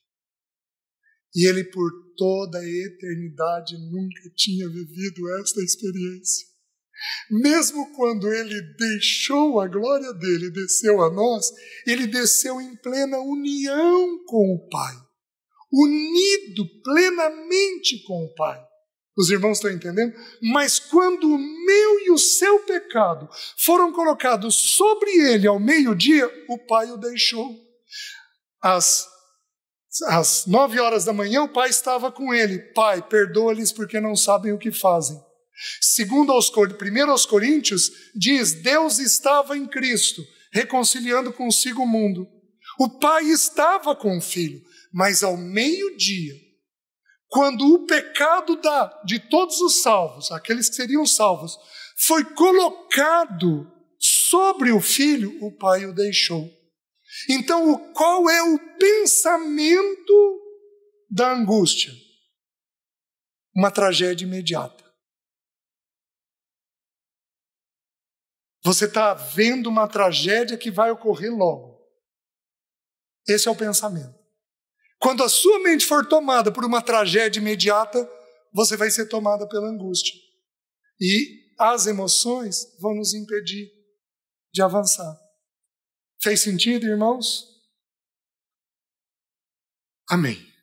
Speaker 1: E ele, por toda a eternidade, nunca tinha vivido esta experiência. Mesmo quando ele deixou a glória dele e desceu a nós, ele desceu em plena união com o Pai unido plenamente com o Pai. Os irmãos estão entendendo? Mas quando o meu e o seu pecado foram colocados sobre ele ao meio-dia, o Pai o deixou. Às, às nove horas da manhã, o Pai estava com ele. Pai, perdoa-lhes porque não sabem o que fazem. Segundo aos, primeiro aos Coríntios, diz: Deus estava em Cristo, reconciliando consigo o mundo. O Pai estava com o Filho. Mas ao meio-dia, quando o pecado da, de todos os salvos, aqueles que seriam salvos, foi colocado sobre o filho, o pai o deixou. Então, qual é o pensamento da angústia? Uma tragédia imediata.
Speaker 2: Você está vendo uma tragédia
Speaker 1: que vai ocorrer logo. Esse é o pensamento. Quando a sua mente for tomada por uma tragédia imediata, você vai ser tomada pela angústia. E as emoções vão nos impedir de avançar.
Speaker 2: Fez sentido, irmãos? Amém.